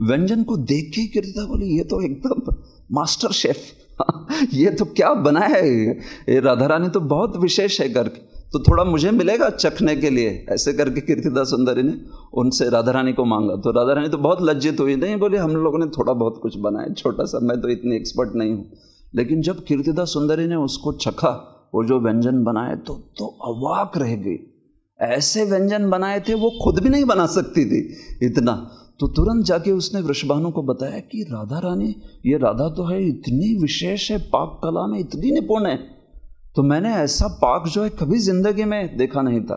A: व्यंजन को देख के कीर्तिता बोली ये तो एकदम मास्टर शेफ ये तो क्या बनाया है ये राधा रानी तो बहुत विशेष है करके तो थोड़ा मुझे मिलेगा चखने के लिए ऐसे करके कीर्तिदा सुंदरी ने उनसे राधा रानी को मांगा तो राधा रानी तो बहुत लज्जित हुई नहीं बोले हम लोगों ने थोड़ा बहुत कुछ बनाया छोटा सा मैं तो इतनी एक्सपर्ट नहीं हूँ लेकिन जब कीर्तिदा सुंदरी ने उसको चखा वो जो व्यंजन बनाए तो तो अवाक रह गई ऐसे व्यंजन बनाए थे वो खुद भी नहीं बना सकती थी इतना तो तुरंत जाके उसने वृषभानु को बताया कि राधा रानी ये राधा तो है इतनी विशेष है पाक कला में इतनी निपुण है तो मैंने ऐसा पाक जो है कभी जिंदगी में देखा नहीं था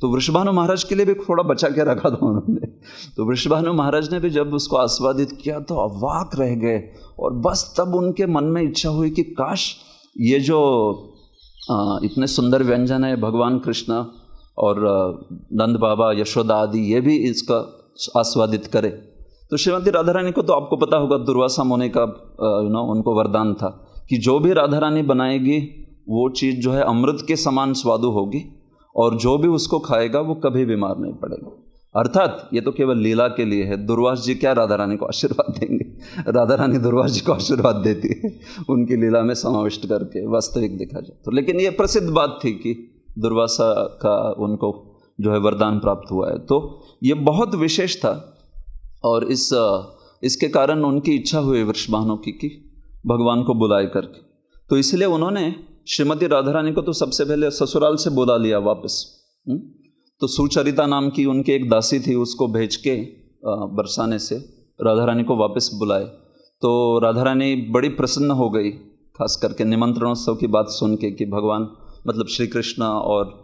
A: तो वृषभानु महाराज के लिए भी थोड़ा बचा के रखा था उन्होंने तो वृषभानु महाराज ने भी जब उसको आस्वादित किया तो अवाक रह गए और बस तब उनके मन में इच्छा हुई कि काश ये जो इतने सुंदर व्यंजन है भगवान कृष्ण और नंद बाबा यशोदा आदि ये भी इसका आस्वादित करे तो श्रीमती राधा रानी को तो आपको पता होगा दुर्वासा होने का यू नो उनको वरदान था कि जो भी राधा रानी बनाएगी वो चीज़ जो है अमृत के समान स्वादु होगी और जो भी उसको खाएगा वो कभी बीमार नहीं पड़ेगा अर्थात ये तो केवल लीला के लिए है दुर्वास जी क्या राधा रानी को आशीर्वाद देंगे राधा रानी दुर्वास जी को आशीर्वाद देती है उनकी लीला में समाविष्ट करके वास्तविक देखा जाए तो लेकिन ये प्रसिद्ध बात थी कि दुर्वासा का उनको जो है वरदान प्राप्त हुआ है तो ये बहुत विशेष था और इस इसके कारण उनकी इच्छा हुई वृषभानों की कि भगवान को बुलाए करके तो इसलिए उन्होंने श्रीमती राधा रानी को तो सबसे पहले ससुराल से बुला लिया वापस हम्म? तो सुचरिता नाम की उनकी एक दासी थी उसको भेज के बरसाने से राधा रानी को वापस बुलाए तो राधा रानी बड़ी प्रसन्न हो गई खास करके निमंत्रणोत्सव की बात सुन के कि भगवान मतलब श्री कृष्णा और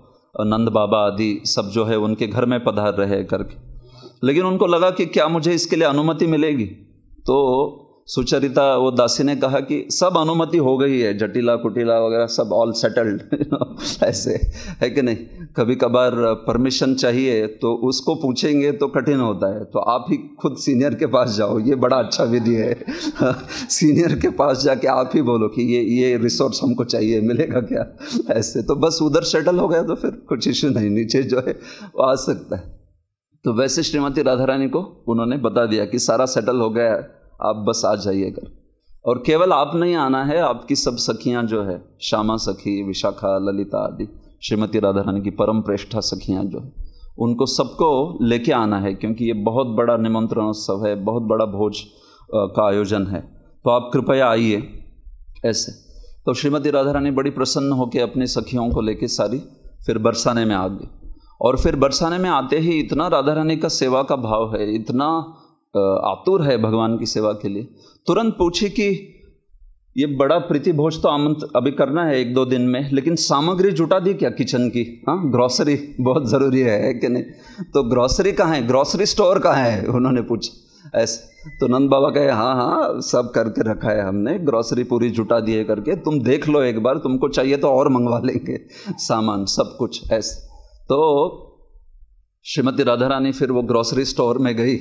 A: नंद बाबा आदि सब जो है उनके घर में पधार रहे करके लेकिन उनको लगा कि क्या मुझे इसके लिए अनुमति मिलेगी तो सुचरिता वो दासी ने कहा कि सब अनुमति हो गई है जटिला कुटिला वगैरह सब ऑल सेटल्ड ऐसे है कि नहीं कभी कभार परमिशन चाहिए तो उसको पूछेंगे तो कठिन होता है तो आप ही खुद सीनियर के पास जाओ ये बड़ा अच्छा विधि है सीनियर के पास जाके आप ही बोलो कि ये ये रिसोर्स हमको चाहिए मिलेगा क्या ऐसे तो बस उधर सेटल हो गया तो फिर कुछ इश्यू नहीं नीचे जो है वो आ सकता है तो वैसे श्रीमती राधा रानी को उन्होंने बता दिया कि सारा सेटल हो गया आप बस आ जाइए घर और केवल आप नहीं आना है आपकी सब सखियां जो है श्यामा सखी विशाखा ललिता आदि श्रीमती राधा रानी की परम प्रेष्ठा सखियां जो है उनको सबको लेके आना है क्योंकि ये बहुत बड़ा निमंत्रण उत्सव है बहुत बड़ा भोज का आयोजन है तो आप कृपया आइए ऐसे तो श्रीमती राधा रानी बड़ी प्रसन्न होकर अपनी सखियों को लेके सारी फिर बरसाने में आ गई और फिर बरसाने में आते ही इतना राधा रानी का सेवा का भाव है इतना आतुर है भगवान की सेवा के लिए तुरंत पूछे कि ये बड़ा प्रीति भोज तो आमंत अभी करना है एक दो दिन में लेकिन सामग्री जुटा दी क्या किचन की हाँ ग्रॉसरी बहुत ज़रूरी है, है कि नहीं तो ग्रॉसरी कहाँ है ग्रॉसरी स्टोर कहाँ है उन्होंने पूछा ऐसे तो नंद बाबा कहे हाँ हाँ सब करके रखा है हमने ग्रॉसरी पूरी जुटा दिए करके तुम देख लो एक बार तुमको चाहिए तो और मंगवा लेंगे सामान सब कुछ ऐसे तो श्रीमती राधा रानी फिर वो ग्रॉसरी स्टोर में गई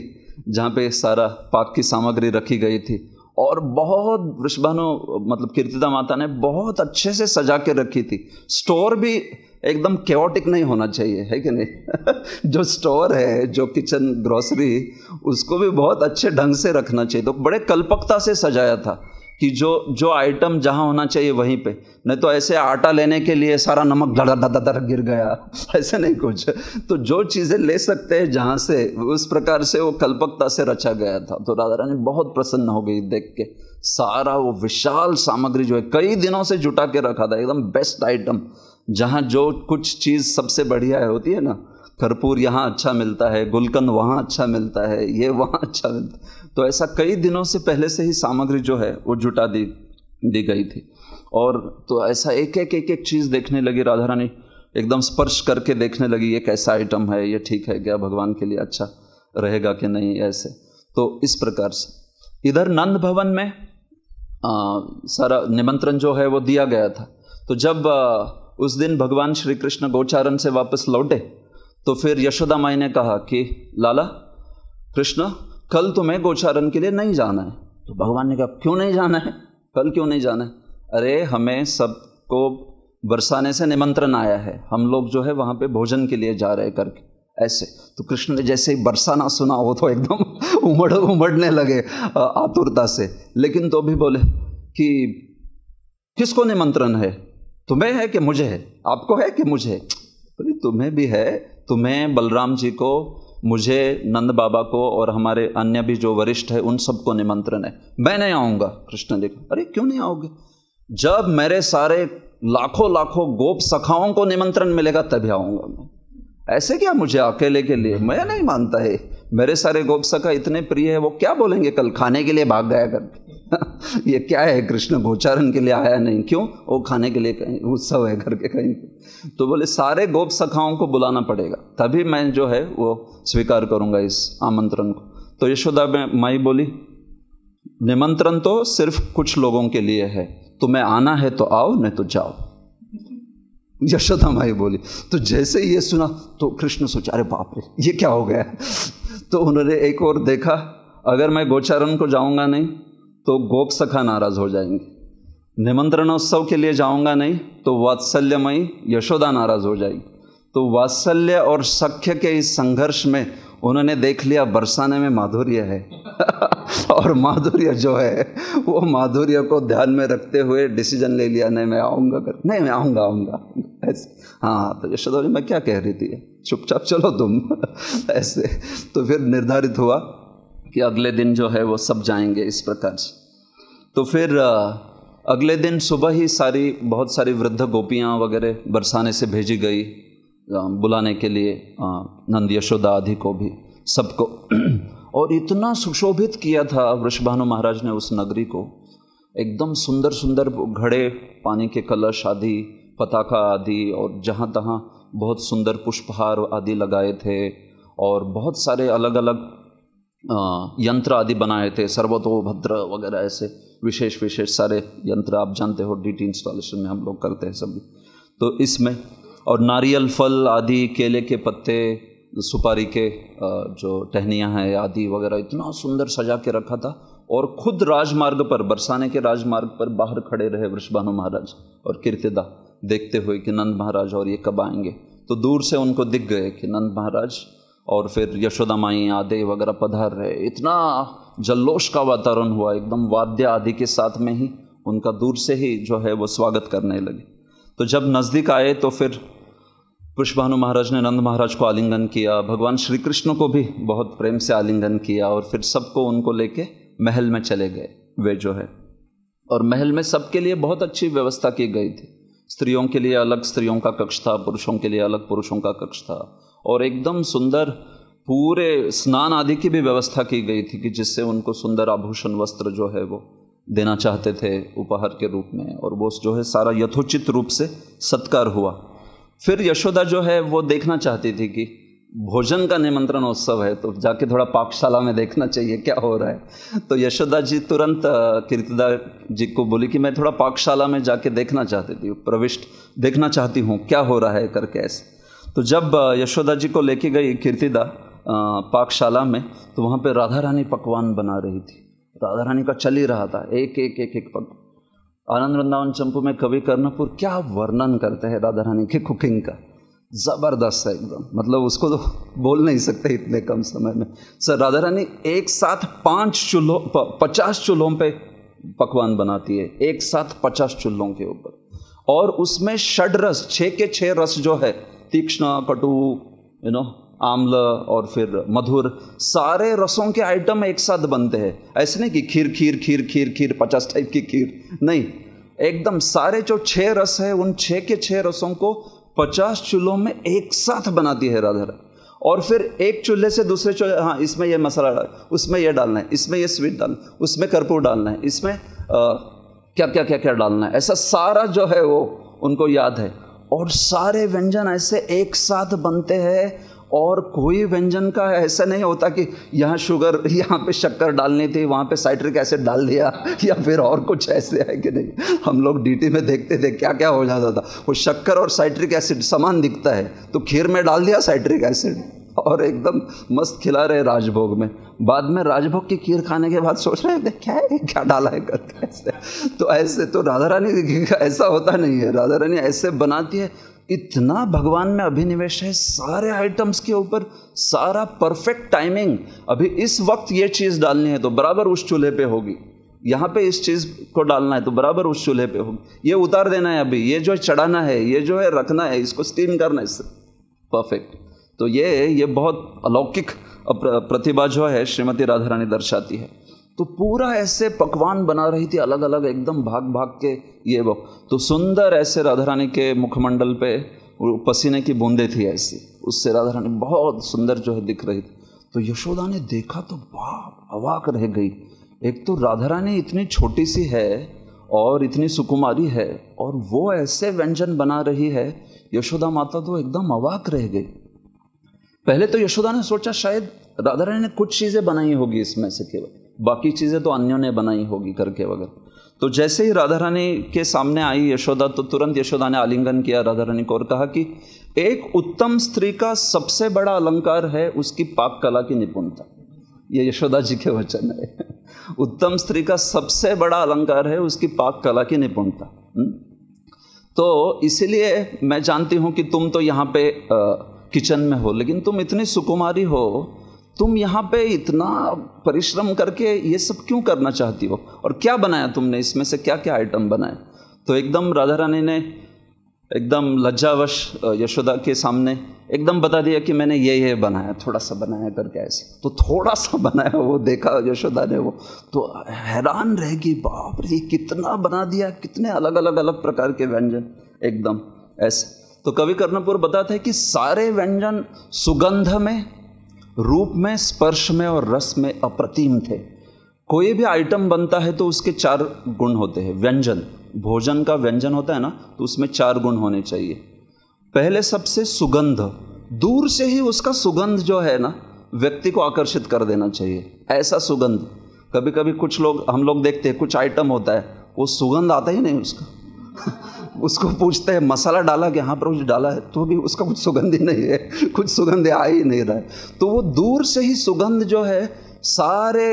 A: जहाँ पे सारा पाक की सामग्री रखी गई थी और बहुत वृषभानु मतलब कीर्तिदा माता ने बहुत अच्छे से सजा के रखी थी स्टोर भी एकदम केओटिक नहीं होना चाहिए है कि नहीं जो स्टोर है जो किचन ग्रॉसरी उसको भी बहुत अच्छे ढंग से रखना चाहिए तो बड़े कल्पकता से सजाया था कि जो जो आइटम जहाँ होना चाहिए वहीं पे नहीं तो ऐसे आटा लेने के लिए सारा नमक धड़ा धड़ा धड़ गिर गया ऐसे नहीं कुछ तो जो चीज़ें ले सकते हैं जहाँ से उस प्रकार से वो कल्पकता से रचा गया था तो राधा रानी बहुत प्रसन्न हो गई देख के सारा वो विशाल सामग्री जो है कई दिनों से जुटा के रखा था एकदम बेस्ट आइटम जहाँ जो कुछ चीज़ सबसे बढ़िया है होती है ना कर्पूर यहाँ अच्छा मिलता है गुलकंद वहाँ अच्छा मिलता है ये वहाँ अच्छा मिलता है तो ऐसा कई दिनों से पहले से ही सामग्री जो है वो जुटा दी दी गई थी और तो ऐसा एक एक एक एक चीज़ देखने लगी राधा रानी एकदम स्पर्श करके देखने लगी ये कैसा आइटम है ये ठीक है क्या भगवान के लिए अच्छा रहेगा कि नहीं ऐसे तो इस प्रकार से इधर नंद भवन में आ, सारा निमंत्रण जो है वो दिया गया था तो जब आ, उस दिन भगवान श्री कृष्ण गोचारण से वापस लौटे तो फिर यशोदा माई ने कहा कि लाला कृष्ण कल तुम्हें गोचारण के लिए नहीं जाना है तो भगवान ने कहा क्यों नहीं जाना है कल क्यों नहीं जाना है अरे हमें सबको बरसाने से निमंत्रण आया है हम लोग जो है वहाँ पे भोजन के लिए जा रहे करके ऐसे तो कृष्ण ने जैसे ही बरसाना सुना हो तो एकदम उमड़ उमड़ने लगे आतुरता से लेकिन तो भी बोले कि किसको निमंत्रण है तुम्हें है कि मुझे है आपको है कि मुझे बोले तुम्हें भी है तुम्हें बलराम जी को मुझे नंद बाबा को और हमारे अन्य भी जो वरिष्ठ है उन सबको निमंत्रण है मैं नहीं आऊँगा कृष्ण जी अरे क्यों नहीं आओगे जब मेरे सारे लाखों लाखों गोप सखाओं को निमंत्रण मिलेगा तभी आऊँगा मैं ऐसे क्या मुझे अकेले के लिए मैं नहीं मानता है मेरे सारे गोप सखा इतने प्रिय है वो क्या बोलेंगे कल खाने के लिए भाग गया करके ये क्या है कृष्ण गोचारण के लिए आया नहीं क्यों वो खाने के लिए कहीं उत्सव है घर के कहीं तो बोले सारे गोप सखाओं को बुलाना पड़ेगा तभी मैं जो है वो स्वीकार करूंगा इस आमंत्रण को तो यशोदा माई बोली निमंत्रण तो सिर्फ कुछ लोगों के लिए है तुम्हें आना है तो आओ नहीं तो जाओ यशोदा माई बोली तो जैसे ये सुना तो कृष्ण सोचा अरे बाप रे ये क्या हो गया तो उन्होंने एक और देखा अगर मैं गोचारण को जाऊंगा नहीं तो गोप सखा नाराज हो जाएंगे निमंत्रणोत्सव के लिए जाऊंगा नहीं तो वात्सल्यमयी यशोदा नाराज हो जाएगी तो वात्सल्य और सख्य के इस संघर्ष में उन्होंने देख लिया बरसाने में माधुर्य है और माधुर्य जो है वो माधुर्य को ध्यान में रखते हुए डिसीजन ले लिया नहीं मैं आऊँगा कर नहीं मैं आऊँगा आऊँगा ऐसे हाँ तो यशोदा जी मैं क्या कह रही थी चुपचाप चलो तुम ऐसे तो फिर निर्धारित हुआ कि अगले दिन जो है वो सब जाएंगे इस प्रकार से तो फिर अगले दिन सुबह ही सारी बहुत सारी वृद्ध गोपियाँ वगैरह बरसाने से भेजी गई बुलाने के लिए नंद यशोदा आदि को भी सबको और इतना सुशोभित किया था वृषभानु महाराज ने उस नगरी को एकदम सुंदर सुंदर घड़े पानी के कलश आदि पताका आदि और जहाँ तहाँ बहुत सुंदर पुष्पहार आदि लगाए थे और बहुत सारे अलग अलग यंत्र आदि बनाए थे सर्वतोभद्र वगैरह ऐसे विशेष विशेष सारे यंत्र आप जानते हो डी टी इंस्टॉलेशन में हम लोग करते हैं सभी तो इसमें और नारियल फल आदि केले के पत्ते सुपारी के जो टहनियाँ हैं आदि वगैरह इतना सुंदर सजा के रखा था और खुद राजमार्ग पर बरसाने के राजमार्ग पर बाहर खड़े रहे वृषभानु महाराज और कीर्तिदा देखते हुए कि नंद महाराज और ये कब आएंगे तो दूर से उनको दिख गए कि नंद महाराज और फिर यशोदा माई आदि वगैरह पधार रहे इतना जल्लोष का वातावरण हुआ एकदम वाद्य आदि के साथ में ही उनका दूर से ही जो है वो स्वागत करने लगे तो जब नज़दीक आए तो फिर पुष्पानु महाराज ने नंद महाराज को आलिंगन किया भगवान श्री कृष्ण को भी बहुत प्रेम से आलिंगन किया और फिर सबको उनको लेके महल में चले गए वे जो है और महल में सबके लिए बहुत अच्छी व्यवस्था की गई थी स्त्रियों के लिए अलग स्त्रियों का कक्ष था पुरुषों के लिए अलग पुरुषों का कक्ष था और एकदम सुंदर पूरे स्नान आदि की भी व्यवस्था की गई थी कि जिससे उनको सुंदर आभूषण वस्त्र जो है वो देना चाहते थे उपहार के रूप में और वो जो है सारा यथोचित रूप से सत्कार हुआ फिर यशोदा जो है वो देखना चाहती थी कि भोजन का निमंत्रण उत्सव है तो जाके थोड़ा पाकशाला में देखना चाहिए क्या हो रहा है तो यशोदा जी तुरंत कीर्तिदा जी को बोली कि मैं थोड़ा पाकशाला में जाके देखना चाहती थी प्रविष्ट देखना चाहती हूँ क्या हो रहा है करके ऐसे तो जब यशोदा जी को लेके गई कीर्तिदा पाकशाला में तो वहाँ पर राधा रानी पकवान बना रही थी राधा तो राधारानी का चल ही रहा था एक एक एक एक पग आनंद वृंदावन चंपू में कवि कर्णपुर क्या वर्णन करते हैं राधा रानी की कुकिंग का ज़बरदस्त है एकदम मतलब उसको तो बोल नहीं सकते इतने कम समय में सर राधा रानी एक साथ पाँच चूल्हों पचास चूल्हों पे पकवान बनाती है एक साथ पचास चूल्हों के ऊपर और उसमें षड रस छः के छः रस जो है तीक्ष्ण कटु यू नो आमल और फिर मधुर सारे रसों के आइटम एक साथ बनते हैं ऐसे नहीं कि खीर खीर खीर खीर खीर पचास टाइप की खीर नहीं एकदम सारे जो छः रस है उन छः के छः रसों को पचास चूल्हों में एक साथ बनाती है राधा और फिर एक चूल्हे से दूसरे चूल्हे हाँ इसमें यह मसाला डाल उसमें यह डालना है इसमें यह स्वीट डालना उसमें कर्पूर डालना है इसमें आ, क्या क्या क्या क्या डालना है ऐसा सारा जो है वो उनको याद है और सारे व्यंजन ऐसे एक साथ बनते हैं और कोई व्यंजन का ऐसा नहीं होता कि यहाँ शुगर यहाँ पे शक्कर डालनी थी वहाँ पे साइट्रिक एसिड डाल दिया या फिर और कुछ ऐसे है कि नहीं हम लोग डीटी में देखते थे क्या क्या हो जाता था वो शक्कर और साइट्रिक एसिड समान दिखता है तो खीर में डाल दिया साइट्रिक एसिड और एकदम मस्त खिला रहे राजभोग में बाद में राजभोग की खीर खाने के बाद सोच रहे थे क्या है क्या डाला है करते ऐसे तो ऐसे तो राधा रानी ऐसा होता नहीं है राधा रानी ऐसे बनाती है इतना भगवान में अभिनिवेश है सारे आइटम्स के ऊपर सारा परफेक्ट टाइमिंग अभी इस वक्त ये चीज़ डालनी है तो बराबर उस चूल्हे पे होगी यहाँ पे इस चीज़ को डालना है तो बराबर उस चूल्हे पे होगी ये उतार देना है अभी ये जो है चढ़ाना है ये जो है रखना है इसको स्टीम करना है इससे परफेक्ट तो ये ये बहुत अलौकिक प्रतिभा जो है श्रीमती राधा रानी दर्शाती है तो पूरा ऐसे पकवान बना रही थी अलग अलग एकदम भाग भाग के ये वो तो सुंदर ऐसे राधा रानी के मुखमंडल पे पसीने की बूंदे थी ऐसी उससे राधा रानी बहुत सुंदर जो है दिख रही थी तो यशोदा ने देखा तो बाप अवाक रह गई एक तो राधा रानी इतनी छोटी सी है और इतनी सुकुमारी है और वो ऐसे व्यंजन बना रही है यशोदा माता तो एकदम अवाक रह गई पहले तो यशोदा ने सोचा शायद राधा रानी ने कुछ चीज़ें बनाई होगी इसमें से केवल बाकी चीज़ें तो अन्यों ने बनाई होगी करके वगैरह तो जैसे ही राधा रानी के सामने आई यशोदा तो तुरंत यशोदा ने आलिंगन किया राधा रानी को और कहा कि एक उत्तम स्त्री का सबसे बड़ा अलंकार है उसकी पाक कला की निपुणता ये यशोदा जी के वचन है उत्तम स्त्री का सबसे बड़ा अलंकार है उसकी पाक कला की निपुणता हम्म? तो इसीलिए मैं जानती हूँ कि तुम तो यहाँ पे किचन में हो लेकिन तुम इतनी सुकुमारी हो तुम यहाँ पे इतना परिश्रम करके ये सब क्यों करना चाहती हो और क्या बनाया तुमने इसमें से क्या क्या आइटम बनाए तो एकदम राधा रानी ने एकदम लज्जावश यशोदा के सामने एकदम बता दिया कि मैंने ये ये बनाया थोड़ा सा बनाया करके ऐसे तो थोड़ा सा बनाया वो देखा यशोदा ने वो तो हैरान रहेगी बाप रे कितना बना दिया कितने अलग अलग अलग प्रकार के व्यंजन एकदम ऐसे तो कवि कर्णपुर बताते हैं कि सारे व्यंजन सुगंध में रूप में स्पर्श में और रस में अप्रतिम थे कोई भी आइटम बनता है तो उसके चार गुण होते हैं व्यंजन भोजन का व्यंजन होता है ना तो उसमें चार गुण होने चाहिए पहले सबसे सुगंध दूर से ही उसका सुगंध जो है ना व्यक्ति को आकर्षित कर देना चाहिए ऐसा सुगंध कभी कभी कुछ लोग हम लोग देखते हैं कुछ आइटम होता है वो सुगंध आता ही नहीं उसका उसको पूछते हैं मसाला डाला कि हाँ प्रभु जी डाला है तो भी उसका कुछ सुगंध ही नहीं है कुछ सुगंध आ ही नहीं रहा है तो वो दूर से ही सुगंध जो है सारे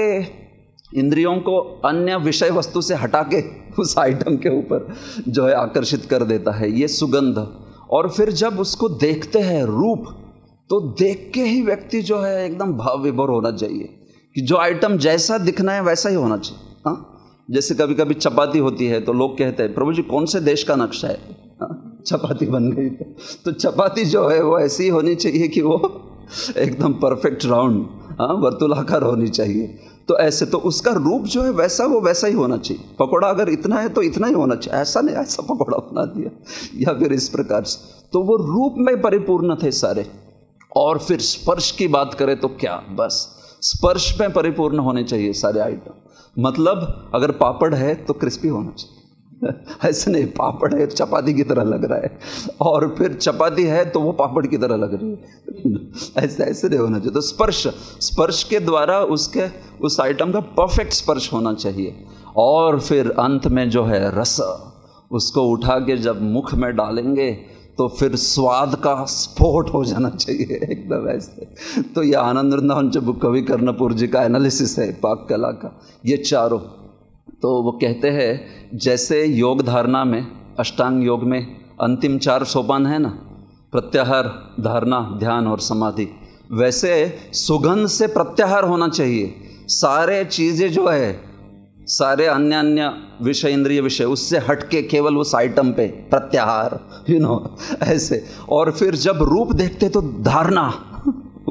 A: इंद्रियों को अन्य विषय वस्तु से हटा के उस आइटम के ऊपर जो है आकर्षित कर देता है ये सुगंध और फिर जब उसको देखते हैं रूप तो देख के ही व्यक्ति जो है एकदम भाव विभोर होना चाहिए कि जो आइटम जैसा दिखना है वैसा ही होना चाहिए हाँ जैसे कभी कभी चपाती होती है तो लोग कहते हैं प्रभु जी कौन से देश का नक्शा है हाँ, चपाती बन गई तो, तो चपाती जो है वो ऐसी होनी चाहिए कि वो एकदम परफेक्ट राउंड हाँ वर्तुलाकार होनी चाहिए तो ऐसे तो उसका रूप जो है वैसा वो वैसा ही होना चाहिए पकौड़ा अगर इतना है तो इतना ही होना चाहिए ऐसा नहीं ऐसा पकौड़ा बना दिया या फिर इस प्रकार से तो वो रूप में परिपूर्ण थे सारे और फिर स्पर्श की बात करें तो क्या बस स्पर्श में परिपूर्ण होने चाहिए सारे आइटम मतलब अगर पापड़ है तो क्रिस्पी होना चाहिए ऐसे नहीं पापड़ है तो चपाती की तरह लग रहा है और फिर चपाती है तो वो पापड़ की तरह लग रही है ऐसे ऐसे नहीं होना चाहिए तो स्पर्श स्पर्श के द्वारा उसके उस आइटम का परफेक्ट स्पर्श होना चाहिए और फिर अंत में जो है रस उसको उठा के जब मुख में डालेंगे तो फिर स्वाद का स्फोट हो जाना चाहिए एकदम ऐसे तो यह आनंद वृंदावन जब कवि कर्णपुर जी का एनालिसिस है पाक कला का ये चारों तो वो कहते हैं जैसे योग धारणा में अष्टांग योग में अंतिम चार सोपान है ना प्रत्याहार धारणा ध्यान और समाधि वैसे सुगंध से प्रत्याहार होना चाहिए सारे चीज़ें जो है सारे अन्य अन्य विषय इंद्रिय विषय उससे हटके केवल उस आइटम पे प्रत्याहार यू you नो know, ऐसे और फिर जब रूप देखते तो धारणा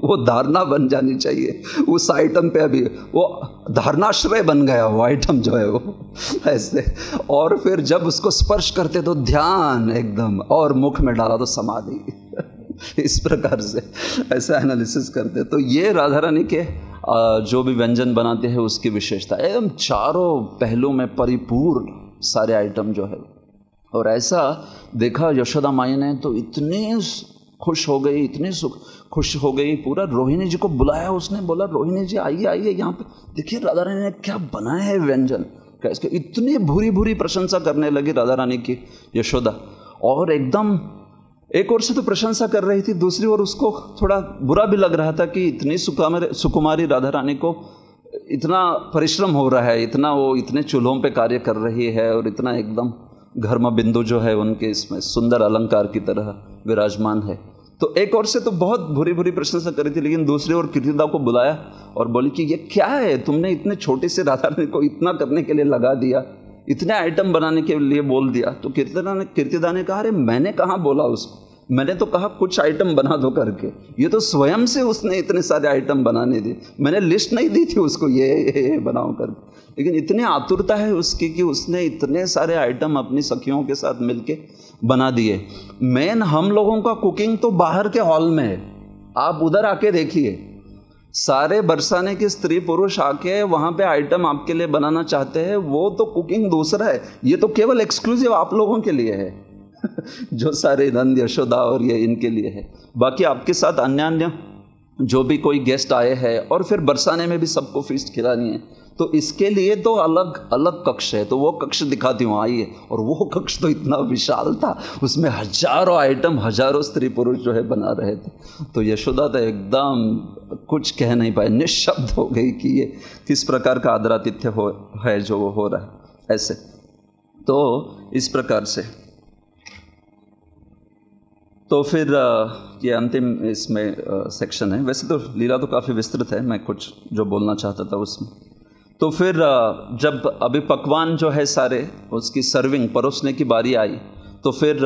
A: वो धारणा बन जानी चाहिए उस आइटम पे अभी वो धारणाश्रय बन गया वो आइटम जो है वो ऐसे और फिर जब उसको स्पर्श करते तो ध्यान एकदम और मुख में डाला तो समाधि इस प्रकार से ऐसा एनालिसिस करते तो ये राधा रानी के जो भी व्यंजन बनाते हैं उसकी विशेषता एवं चारों पहलुओं में परिपूर्ण सारे आइटम जो है और ऐसा देखा यशोदा माई ने तो इतनी खुश हो गई इतनी सुख खुश हो गई पूरा रोहिणी जी को बुलाया उसने बोला रोहिणी जी आइए आइए यहाँ पे देखिए राधा रानी ने क्या बनाया है व्यंजन क्या इसके इतनी भूरी भूरी प्रशंसा करने लगी राधा रानी की यशोदा और एकदम एक ओर से तो प्रशंसा कर रही थी दूसरी ओर उसको थोड़ा बुरा भी लग रहा था कि इतनी सुकुमारी राधा रानी को इतना परिश्रम हो रहा है इतना वो इतने चूल्हों पे कार्य कर रही है और इतना एकदम घर्म बिंदु जो है उनके इसमें सुंदर अलंकार की तरह विराजमान है तो एक ओर से तो बहुत बुरी बुरी प्रशंसा करी थी लेकिन दूसरी ओर कीर्तिदा को बुलाया और बोली कि ये क्या है तुमने इतने छोटे से राधा रानी को इतना करने के लिए लगा दिया इतने आइटम बनाने के लिए बोल दिया तो कीर्तिदा ने कीर्तिदा ने कहा अरे मैंने कहाँ बोला उसको मैंने तो कहा कुछ आइटम बना दो करके ये तो स्वयं से उसने इतने सारे आइटम बनाने दिए मैंने लिस्ट नहीं दी थी उसको ये ये, ये बनाओ कर लेकिन इतनी आतुरता है उसकी कि उसने इतने सारे आइटम अपनी सखियों के साथ मिलके बना दिए मेन हम लोगों का कुकिंग तो बाहर के हॉल में है आप उधर आके देखिए सारे बरसाने के स्त्री पुरुष आके वहाँ पे आइटम आपके लिए बनाना चाहते हैं वो तो कुकिंग दूसरा है ये तो केवल एक्सक्लूसिव आप लोगों के लिए है जो सारे नंद यशोदा और ये इनके लिए है बाकी आपके साथ अन्य अन्य जो भी कोई गेस्ट आए हैं और फिर बरसाने में भी सबको फीस खिलानी है तो इसके लिए तो अलग अलग कक्ष है तो वो कक्ष दिखाती हूँ आइए और वो कक्ष तो इतना विशाल था उसमें हजारों आइटम हजारों स्त्री पुरुष जो है बना रहे थे तो यशोदा तो एकदम कुछ कह नहीं पाए निःशब्द हो गई कि ये किस प्रकार का आदरातिथ्य हो है जो वो हो रहा है ऐसे तो इस प्रकार से तो फिर ये अंतिम इसमें सेक्शन है वैसे तो लीला तो काफ़ी विस्तृत है मैं कुछ जो बोलना चाहता था उसमें तो फिर जब अभी पकवान जो है सारे उसकी सर्विंग परोसने की बारी आई तो फिर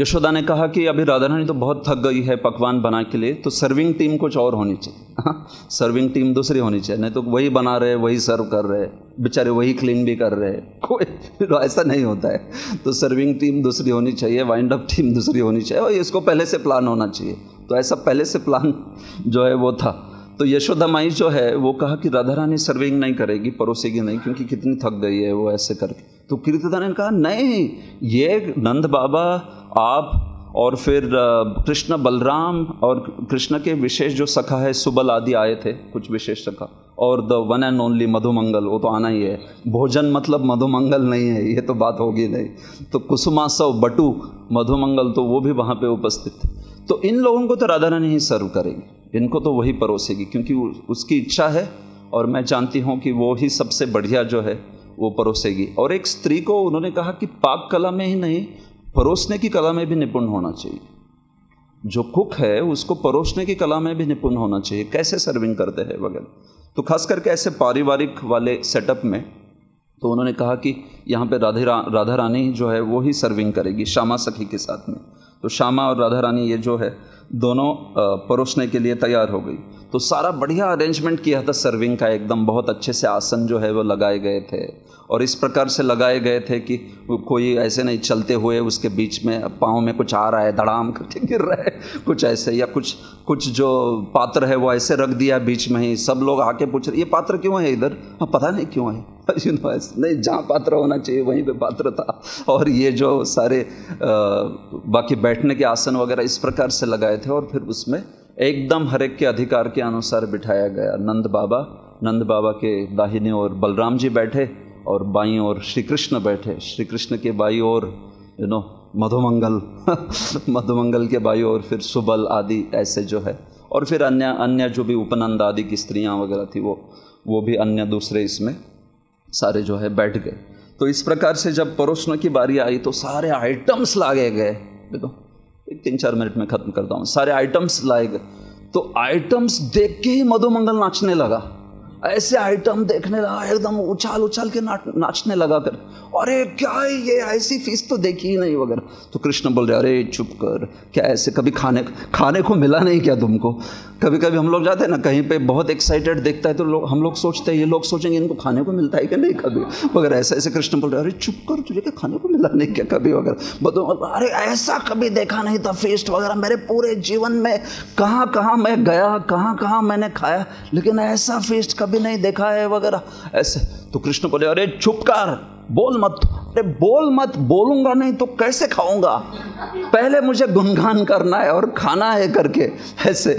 A: यशोदा ने कहा कि अभी राधा रानी तो बहुत थक गई है पकवान बना के लिए तो सर्विंग टीम कुछ और होनी चाहिए सर्विंग हाँ, टीम दूसरी होनी चाहिए नहीं तो वही बना रहे वही सर्व कर रहे बेचारे वही क्लीन भी कर रहे कोई ऐसा नहीं होता है तो सर्विंग टीम दूसरी होनी चाहिए वाइंड अप टीम दूसरी होनी चाहिए और इसको पहले से प्लान होना चाहिए तो ऐसा पहले से प्लान जो है वो था तो यशोदा माई जो है वो कहा कि राधा रानी सर्विंग नहीं करेगी परोसेगी नहीं क्योंकि कितनी थक गई है वो ऐसे करके तो कीर्तिदान ने कहा नहीं ये नंद बाबा आप और फिर कृष्ण बलराम और कृष्ण के विशेष जो सखा है सुबल आदि आए थे कुछ विशेष सखा और the one and only Madhumangal वो तो आना ही है भोजन मतलब मधुमंगल नहीं है ये तो बात होगी नहीं तो कुसुमासव बटू मधुमंगल तो वो भी वहाँ पे उपस्थित थे तो इन लोगों को तो राधा रानी ही सर्व करेंगे इनको तो वही परोसेगी क्योंकि उसकी इच्छा है और मैं जानती हूँ कि वो ही सबसे बढ़िया जो है वो परोसेगी और एक स्त्री को उन्होंने कहा कि पाक कला में ही नहीं परोसने की कला में भी निपुण होना चाहिए जो कुक है उसको परोसने की कला में भी निपुण होना चाहिए कैसे सर्विंग करते हैं वगैरह तो खास करके ऐसे पारिवारिक वाले सेटअप में तो उन्होंने कहा कि यहाँ पे राधे रा, राधा रानी जो है वो ही सर्विंग करेगी श्यामा सखी के साथ में तो श्यामा और राधा रानी ये जो है दोनों परोसने के लिए तैयार हो गई तो सारा बढ़िया अरेंजमेंट किया था सर्विंग का एकदम बहुत अच्छे से आसन जो है वो लगाए गए थे और इस प्रकार से लगाए गए थे कि कोई ऐसे नहीं चलते हुए उसके बीच में पाँव में कुछ आ रहा है धड़ाम करके गिर रहा है कुछ ऐसे या कुछ कुछ जो पात्र है वो ऐसे रख दिया बीच में ही सब लोग आके पूछ रहे ये पात्र क्यों है इधर हाँ पता नहीं क्यों है यू नो नहीं जहाँ पात्र होना चाहिए वहीं पे पात्र था और ये जो सारे आ, बाकी बैठने के आसन वगैरह इस प्रकार से लगाए थे और फिर उसमें एकदम एक के अधिकार के अनुसार बिठाया गया नंद बाबा नंद बाबा के दाहिने और बलराम जी बैठे और बाई और श्री कृष्ण बैठे श्री कृष्ण के बाई और यू नो मधुमंगल मधुमंगल के बाई और फिर सुबल आदि ऐसे जो है और फिर अन्य अन्य जो भी उपनंद आदि की स्त्रियाँ वगैरह थी वो वो भी अन्य दूसरे इसमें सारे जो है बैठ गए तो इस प्रकार से जब परोसने की बारी आई तो सारे आइटम्स लागे गए देखो एक तीन चार मिनट में ख़त्म करता हूँ सारे आइटम्स लाए गए तो आइटम्स देख के ही मधुमंगल नाचने लगा ऐसे आइटम देखने लगा एकदम उछाल उछाल के ना, नाचने लगा कर अरे क्या है ये ऐसी फीस तो देखी ही नहीं वगैरह तो कृष्ण बोल रहे अरे चुप कर क्या ऐसे कभी खाने खाने को मिला नहीं क्या तुमको कभी कभी हम लोग जाते हैं ना कहीं पे बहुत एक्साइटेड देखता है तो लोग हम लोग सोचते हैं ये लोग सोचेंगे इनको खाने को मिलता है कि नहीं कभी वगैरह ऐसे ऐसे कृष्ण बोल रहे अरे चुप कर तुझे क्या खाने को मिला नहीं क्या कभी वगैरह बतो अरे ऐसा कभी देखा नहीं था फेस्ट वगैरह मेरे पूरे जीवन में कहाँ कहाँ मैं गया कहाँ कहाँ मैंने खाया लेकिन ऐसा फेस्ट कभी कभी नहीं देखा है वगैरह ऐसे तो कृष्ण बोले अरे चुप कर बोल मत अरे बोल मत बोलूंगा नहीं तो कैसे खाऊंगा पहले मुझे गुणगान करना है और खाना है करके ऐसे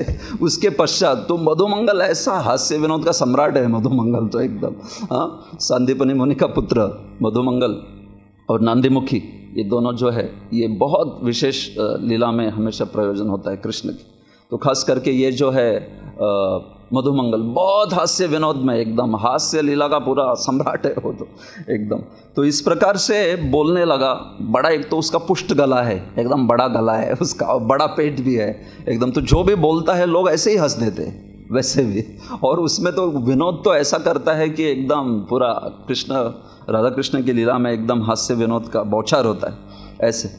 A: उसके पश्चात तो मधुमंगल ऐसा हास्य विनोद का सम्राट है मधुमंगल तो एकदम हाँ सांदीपनी मुनि का पुत्र मधुमंगल और नांदीमुखी ये दोनों जो है ये बहुत विशेष लीला में हमेशा प्रयोजन होता है कृष्ण की तो खास करके ये जो है आ, मधुमंगल बहुत हास्य विनोद में एकदम हास्य लीला का पूरा सम्राट है वो तो एकदम तो इस प्रकार से बोलने लगा बड़ा एक तो उसका पुष्ट गला है एकदम बड़ा गला है उसका और बड़ा पेट भी है एकदम तो जो भी बोलता है लोग ऐसे ही हंस देते हैं वैसे भी और उसमें तो विनोद तो ऐसा करता है कि एकदम पूरा कृष्ण राधा कृष्ण की लीला में एकदम हास्य विनोद का बौछार होता है ऐसे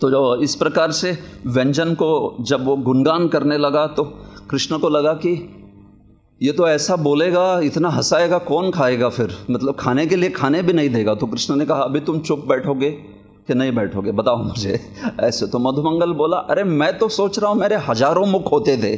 A: तो जो इस प्रकार से व्यंजन को जब वो गुणगान करने लगा तो कृष्ण को लगा कि ये तो ऐसा बोलेगा इतना हंसाएगा कौन खाएगा फिर मतलब खाने के लिए खाने भी नहीं देगा तो कृष्ण ने कहा अभी तुम चुप बैठोगे कि नहीं बैठोगे बताओ मुझे ऐसे तो मधुमंगल बोला अरे मैं तो सोच रहा हूँ मेरे हजारों मुख होते थे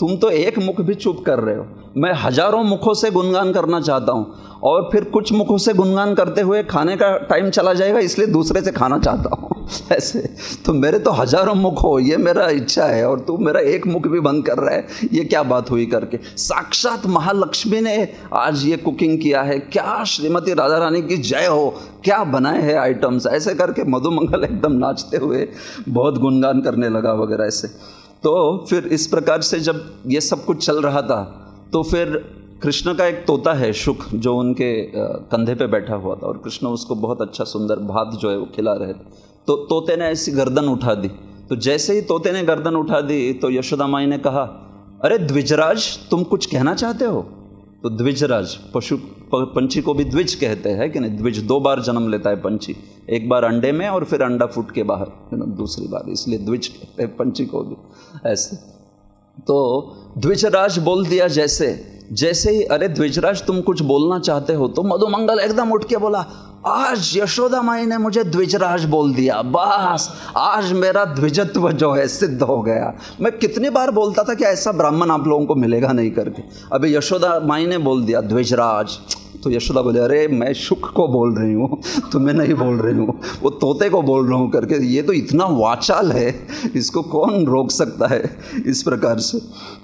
A: तुम तो एक मुख भी चुप कर रहे हो मैं हजारों मुखों से गुणगान करना चाहता हूँ और फिर कुछ मुखों से गुणगान करते हुए खाने का टाइम चला जाएगा इसलिए दूसरे से खाना चाहता हूँ ऐसे तो मेरे तो हजारों मुख हो ये मेरा इच्छा है और तू मेरा एक मुख भी बंद कर रहा है ये क्या बात हुई करके साक्षात महालक्ष्मी ने आज ये कुकिंग किया है क्या श्रीमती राधा रानी की जय हो क्या बनाए हैं आइटम्स ऐसे करके मधुमंगल एकदम नाचते हुए बहुत गुणगान करने लगा वगैरह ऐसे तो फिर इस प्रकार से जब ये सब कुछ चल रहा था तो फिर कृष्ण का एक तोता है शुक जो उनके कंधे पे बैठा हुआ था और कृष्ण उसको बहुत अच्छा सुंदर भात जो है वो खिला रहे थे तो तोते ने ऐसी गर्दन उठा दी तो जैसे ही तोते ने गर्दन उठा दी तो यशोदा माई ने कहा अरे द्विजराज तुम कुछ कहना चाहते हो तो द्विजराज पशु पंछी को भी द्विज कहते हैं कि नहीं द्विज दो बार जन्म लेता है पंछी एक बार अंडे में और फिर अंडा फूट के बाहर दूसरी बार इसलिए द्विज कहते हैं पंछी को भी ऐसे तो द्विजराज बोल दिया जैसे जैसे ही अरे द्विजराज तुम कुछ बोलना चाहते हो तो मधुमंगल एकदम उठ के बोला आज यशोदा माई ने मुझे द्विजराज बोल दिया बस आज मेरा द्विजत्व जो है सिद्ध हो गया मैं कितनी बार बोलता था कि ऐसा ब्राह्मण आप लोगों को मिलेगा नहीं करके अभी यशोदा माई ने बोल दिया द्विजराज तो यशोदा बोले अरे मैं सुख को बोल रही हूँ तो मैं नहीं बोल रही हूँ वो तोते को बोल रहा हूँ करके ये तो इतना वाचाल है इसको कौन रोक सकता है इस प्रकार से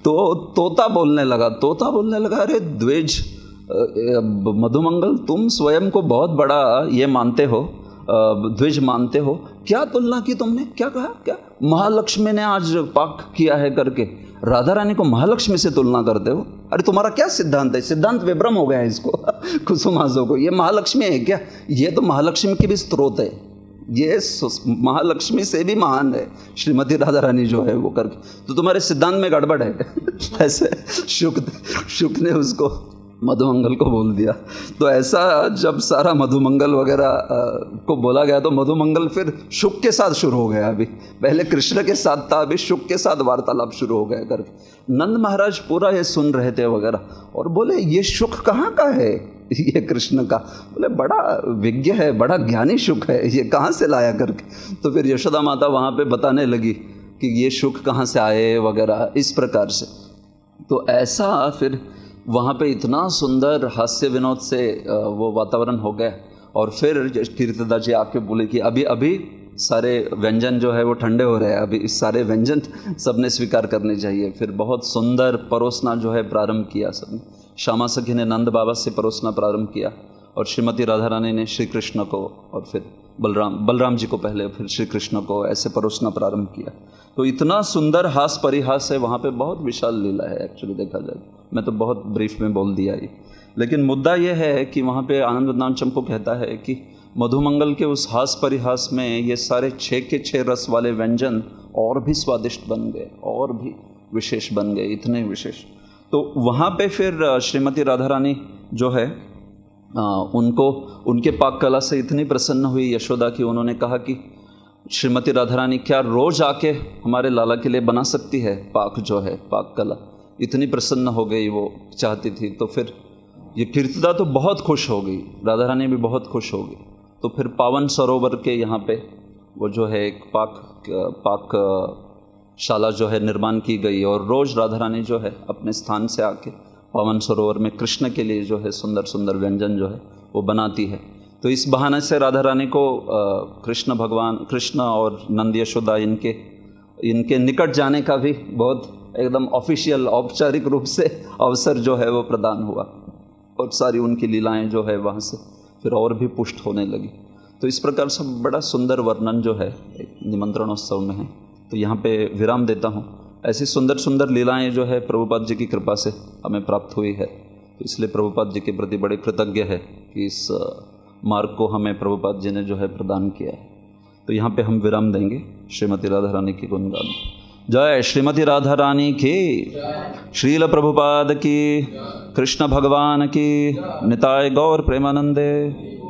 A: तो तोता बोलने लगा तोता बोलने लगा अरे द्वेज मधुमंगल तुम स्वयं को बहुत बड़ा ये मानते हो द्विज मानते हो क्या तुलना की तुमने क्या कहा क्या महालक्ष्मी ने आज पाक किया है करके राधा रानी को महालक्ष्मी से तुलना करते हो अरे तुम्हारा क्या सिद्धांत है सिद्धांत विभ्रम हो गया है इसको कुसुमाजो को ये महालक्ष्मी है क्या ये तो महालक्ष्मी के भी स्रोत है ये महालक्ष्मी से भी महान है श्रीमती राधा रानी जो है वो करके तो तुम्हारे सिद्धांत में गड़बड़ है ऐसे शुक शुक ने उसको मधुमंगल को बोल दिया तो ऐसा जब सारा मधुमंगल वगैरह को बोला गया तो मधुमंगल फिर शुक के साथ शुरू हो गया अभी पहले कृष्ण के साथ था अभी शुक के साथ वार्तालाप शुरू हो गया करके नंद महाराज पूरा ये सुन रहे थे वगैरह और बोले ये शुक कहाँ का है ये कृष्ण का बोले बड़ा विज्ञ है बड़ा ज्ञानी शुक है ये कहाँ से लाया करके तो फिर यशोदा माता वहाँ पर बताने लगी कि ये शुक कहाँ से आए वगैरह इस प्रकार से तो ऐसा फिर वहाँ पे इतना सुंदर हास्य विनोद से वो वातावरण हो गया और फिर कीर्तिदा जी आके बोले कि अभी अभी सारे व्यंजन जो है वो ठंडे हो रहे हैं अभी इस सारे व्यंजन सबने स्वीकार करने चाहिए फिर बहुत सुंदर परोसना जो है प्रारंभ किया सबने श्यामा सखी ने नंद बाबा से परोसना प्रारंभ किया और श्रीमती राधा रानी ने श्री कृष्ण को और फिर बलराम बलराम जी को पहले फिर श्री कृष्ण को ऐसे परोसना प्रारंभ किया तो इतना सुंदर हास परिहास है वहाँ पे बहुत विशाल लीला है एक्चुअली देखा जाए तो। मैं तो बहुत ब्रीफ में बोल दिया ये लेकिन मुद्दा यह है कि वहाँ पे आनंद उद्दान चंपू कहता है कि मधुमंगल के उस हास परिहास में ये सारे छः के छः रस वाले व्यंजन और भी स्वादिष्ट बन गए और भी विशेष बन गए इतने विशेष तो वहाँ पे फिर श्रीमती राधा रानी जो है आ, उनको उनके पाक कला से इतनी प्रसन्न हुई यशोदा कि उन्होंने कहा कि श्रीमती राधा रानी क्या रोज़ आके हमारे लाला के लिए बना सकती है पाक जो है पाक कला इतनी प्रसन्न हो गई वो चाहती थी तो फिर ये कीर्तिदा तो बहुत खुश हो गई राधा रानी भी बहुत खुश हो गई तो फिर पावन सरोवर के यहाँ पे वो जो है एक पाक पाक शाला जो है निर्माण की गई और रोज़ राधा रानी जो है अपने स्थान से आके पावन सरोवर में कृष्ण के लिए जो है सुंदर सुंदर व्यंजन जो है वो बनाती है तो इस बहाने से राधा रानी को कृष्ण भगवान कृष्ण और नंद यशोदा इनके इनके निकट जाने का भी बहुत एकदम ऑफिशियल औपचारिक रूप से अवसर जो है वो प्रदान हुआ और सारी उनकी लीलाएं जो है वहाँ से फिर और भी पुष्ट होने लगी तो इस प्रकार से बड़ा सुंदर वर्णन जो है निमंत्रणोत्सव में है तो यहाँ पे विराम देता हूँ ऐसी सुंदर सुंदर लीलाएं जो है प्रभुपाद जी की कृपा से हमें प्राप्त हुई है तो इसलिए प्रभुपाद जी के प्रति बड़े कृतज्ञ है कि इस मार्ग को हमें प्रभुपाद जी ने जो है प्रदान किया है तो यहाँ पे हम विराम देंगे श्रीमती राधा रानी की गुणगान जय श्रीमती राधा रानी की श्रील प्रभुपाद की कृष्ण भगवान की निताय गौर प्रेमानंदे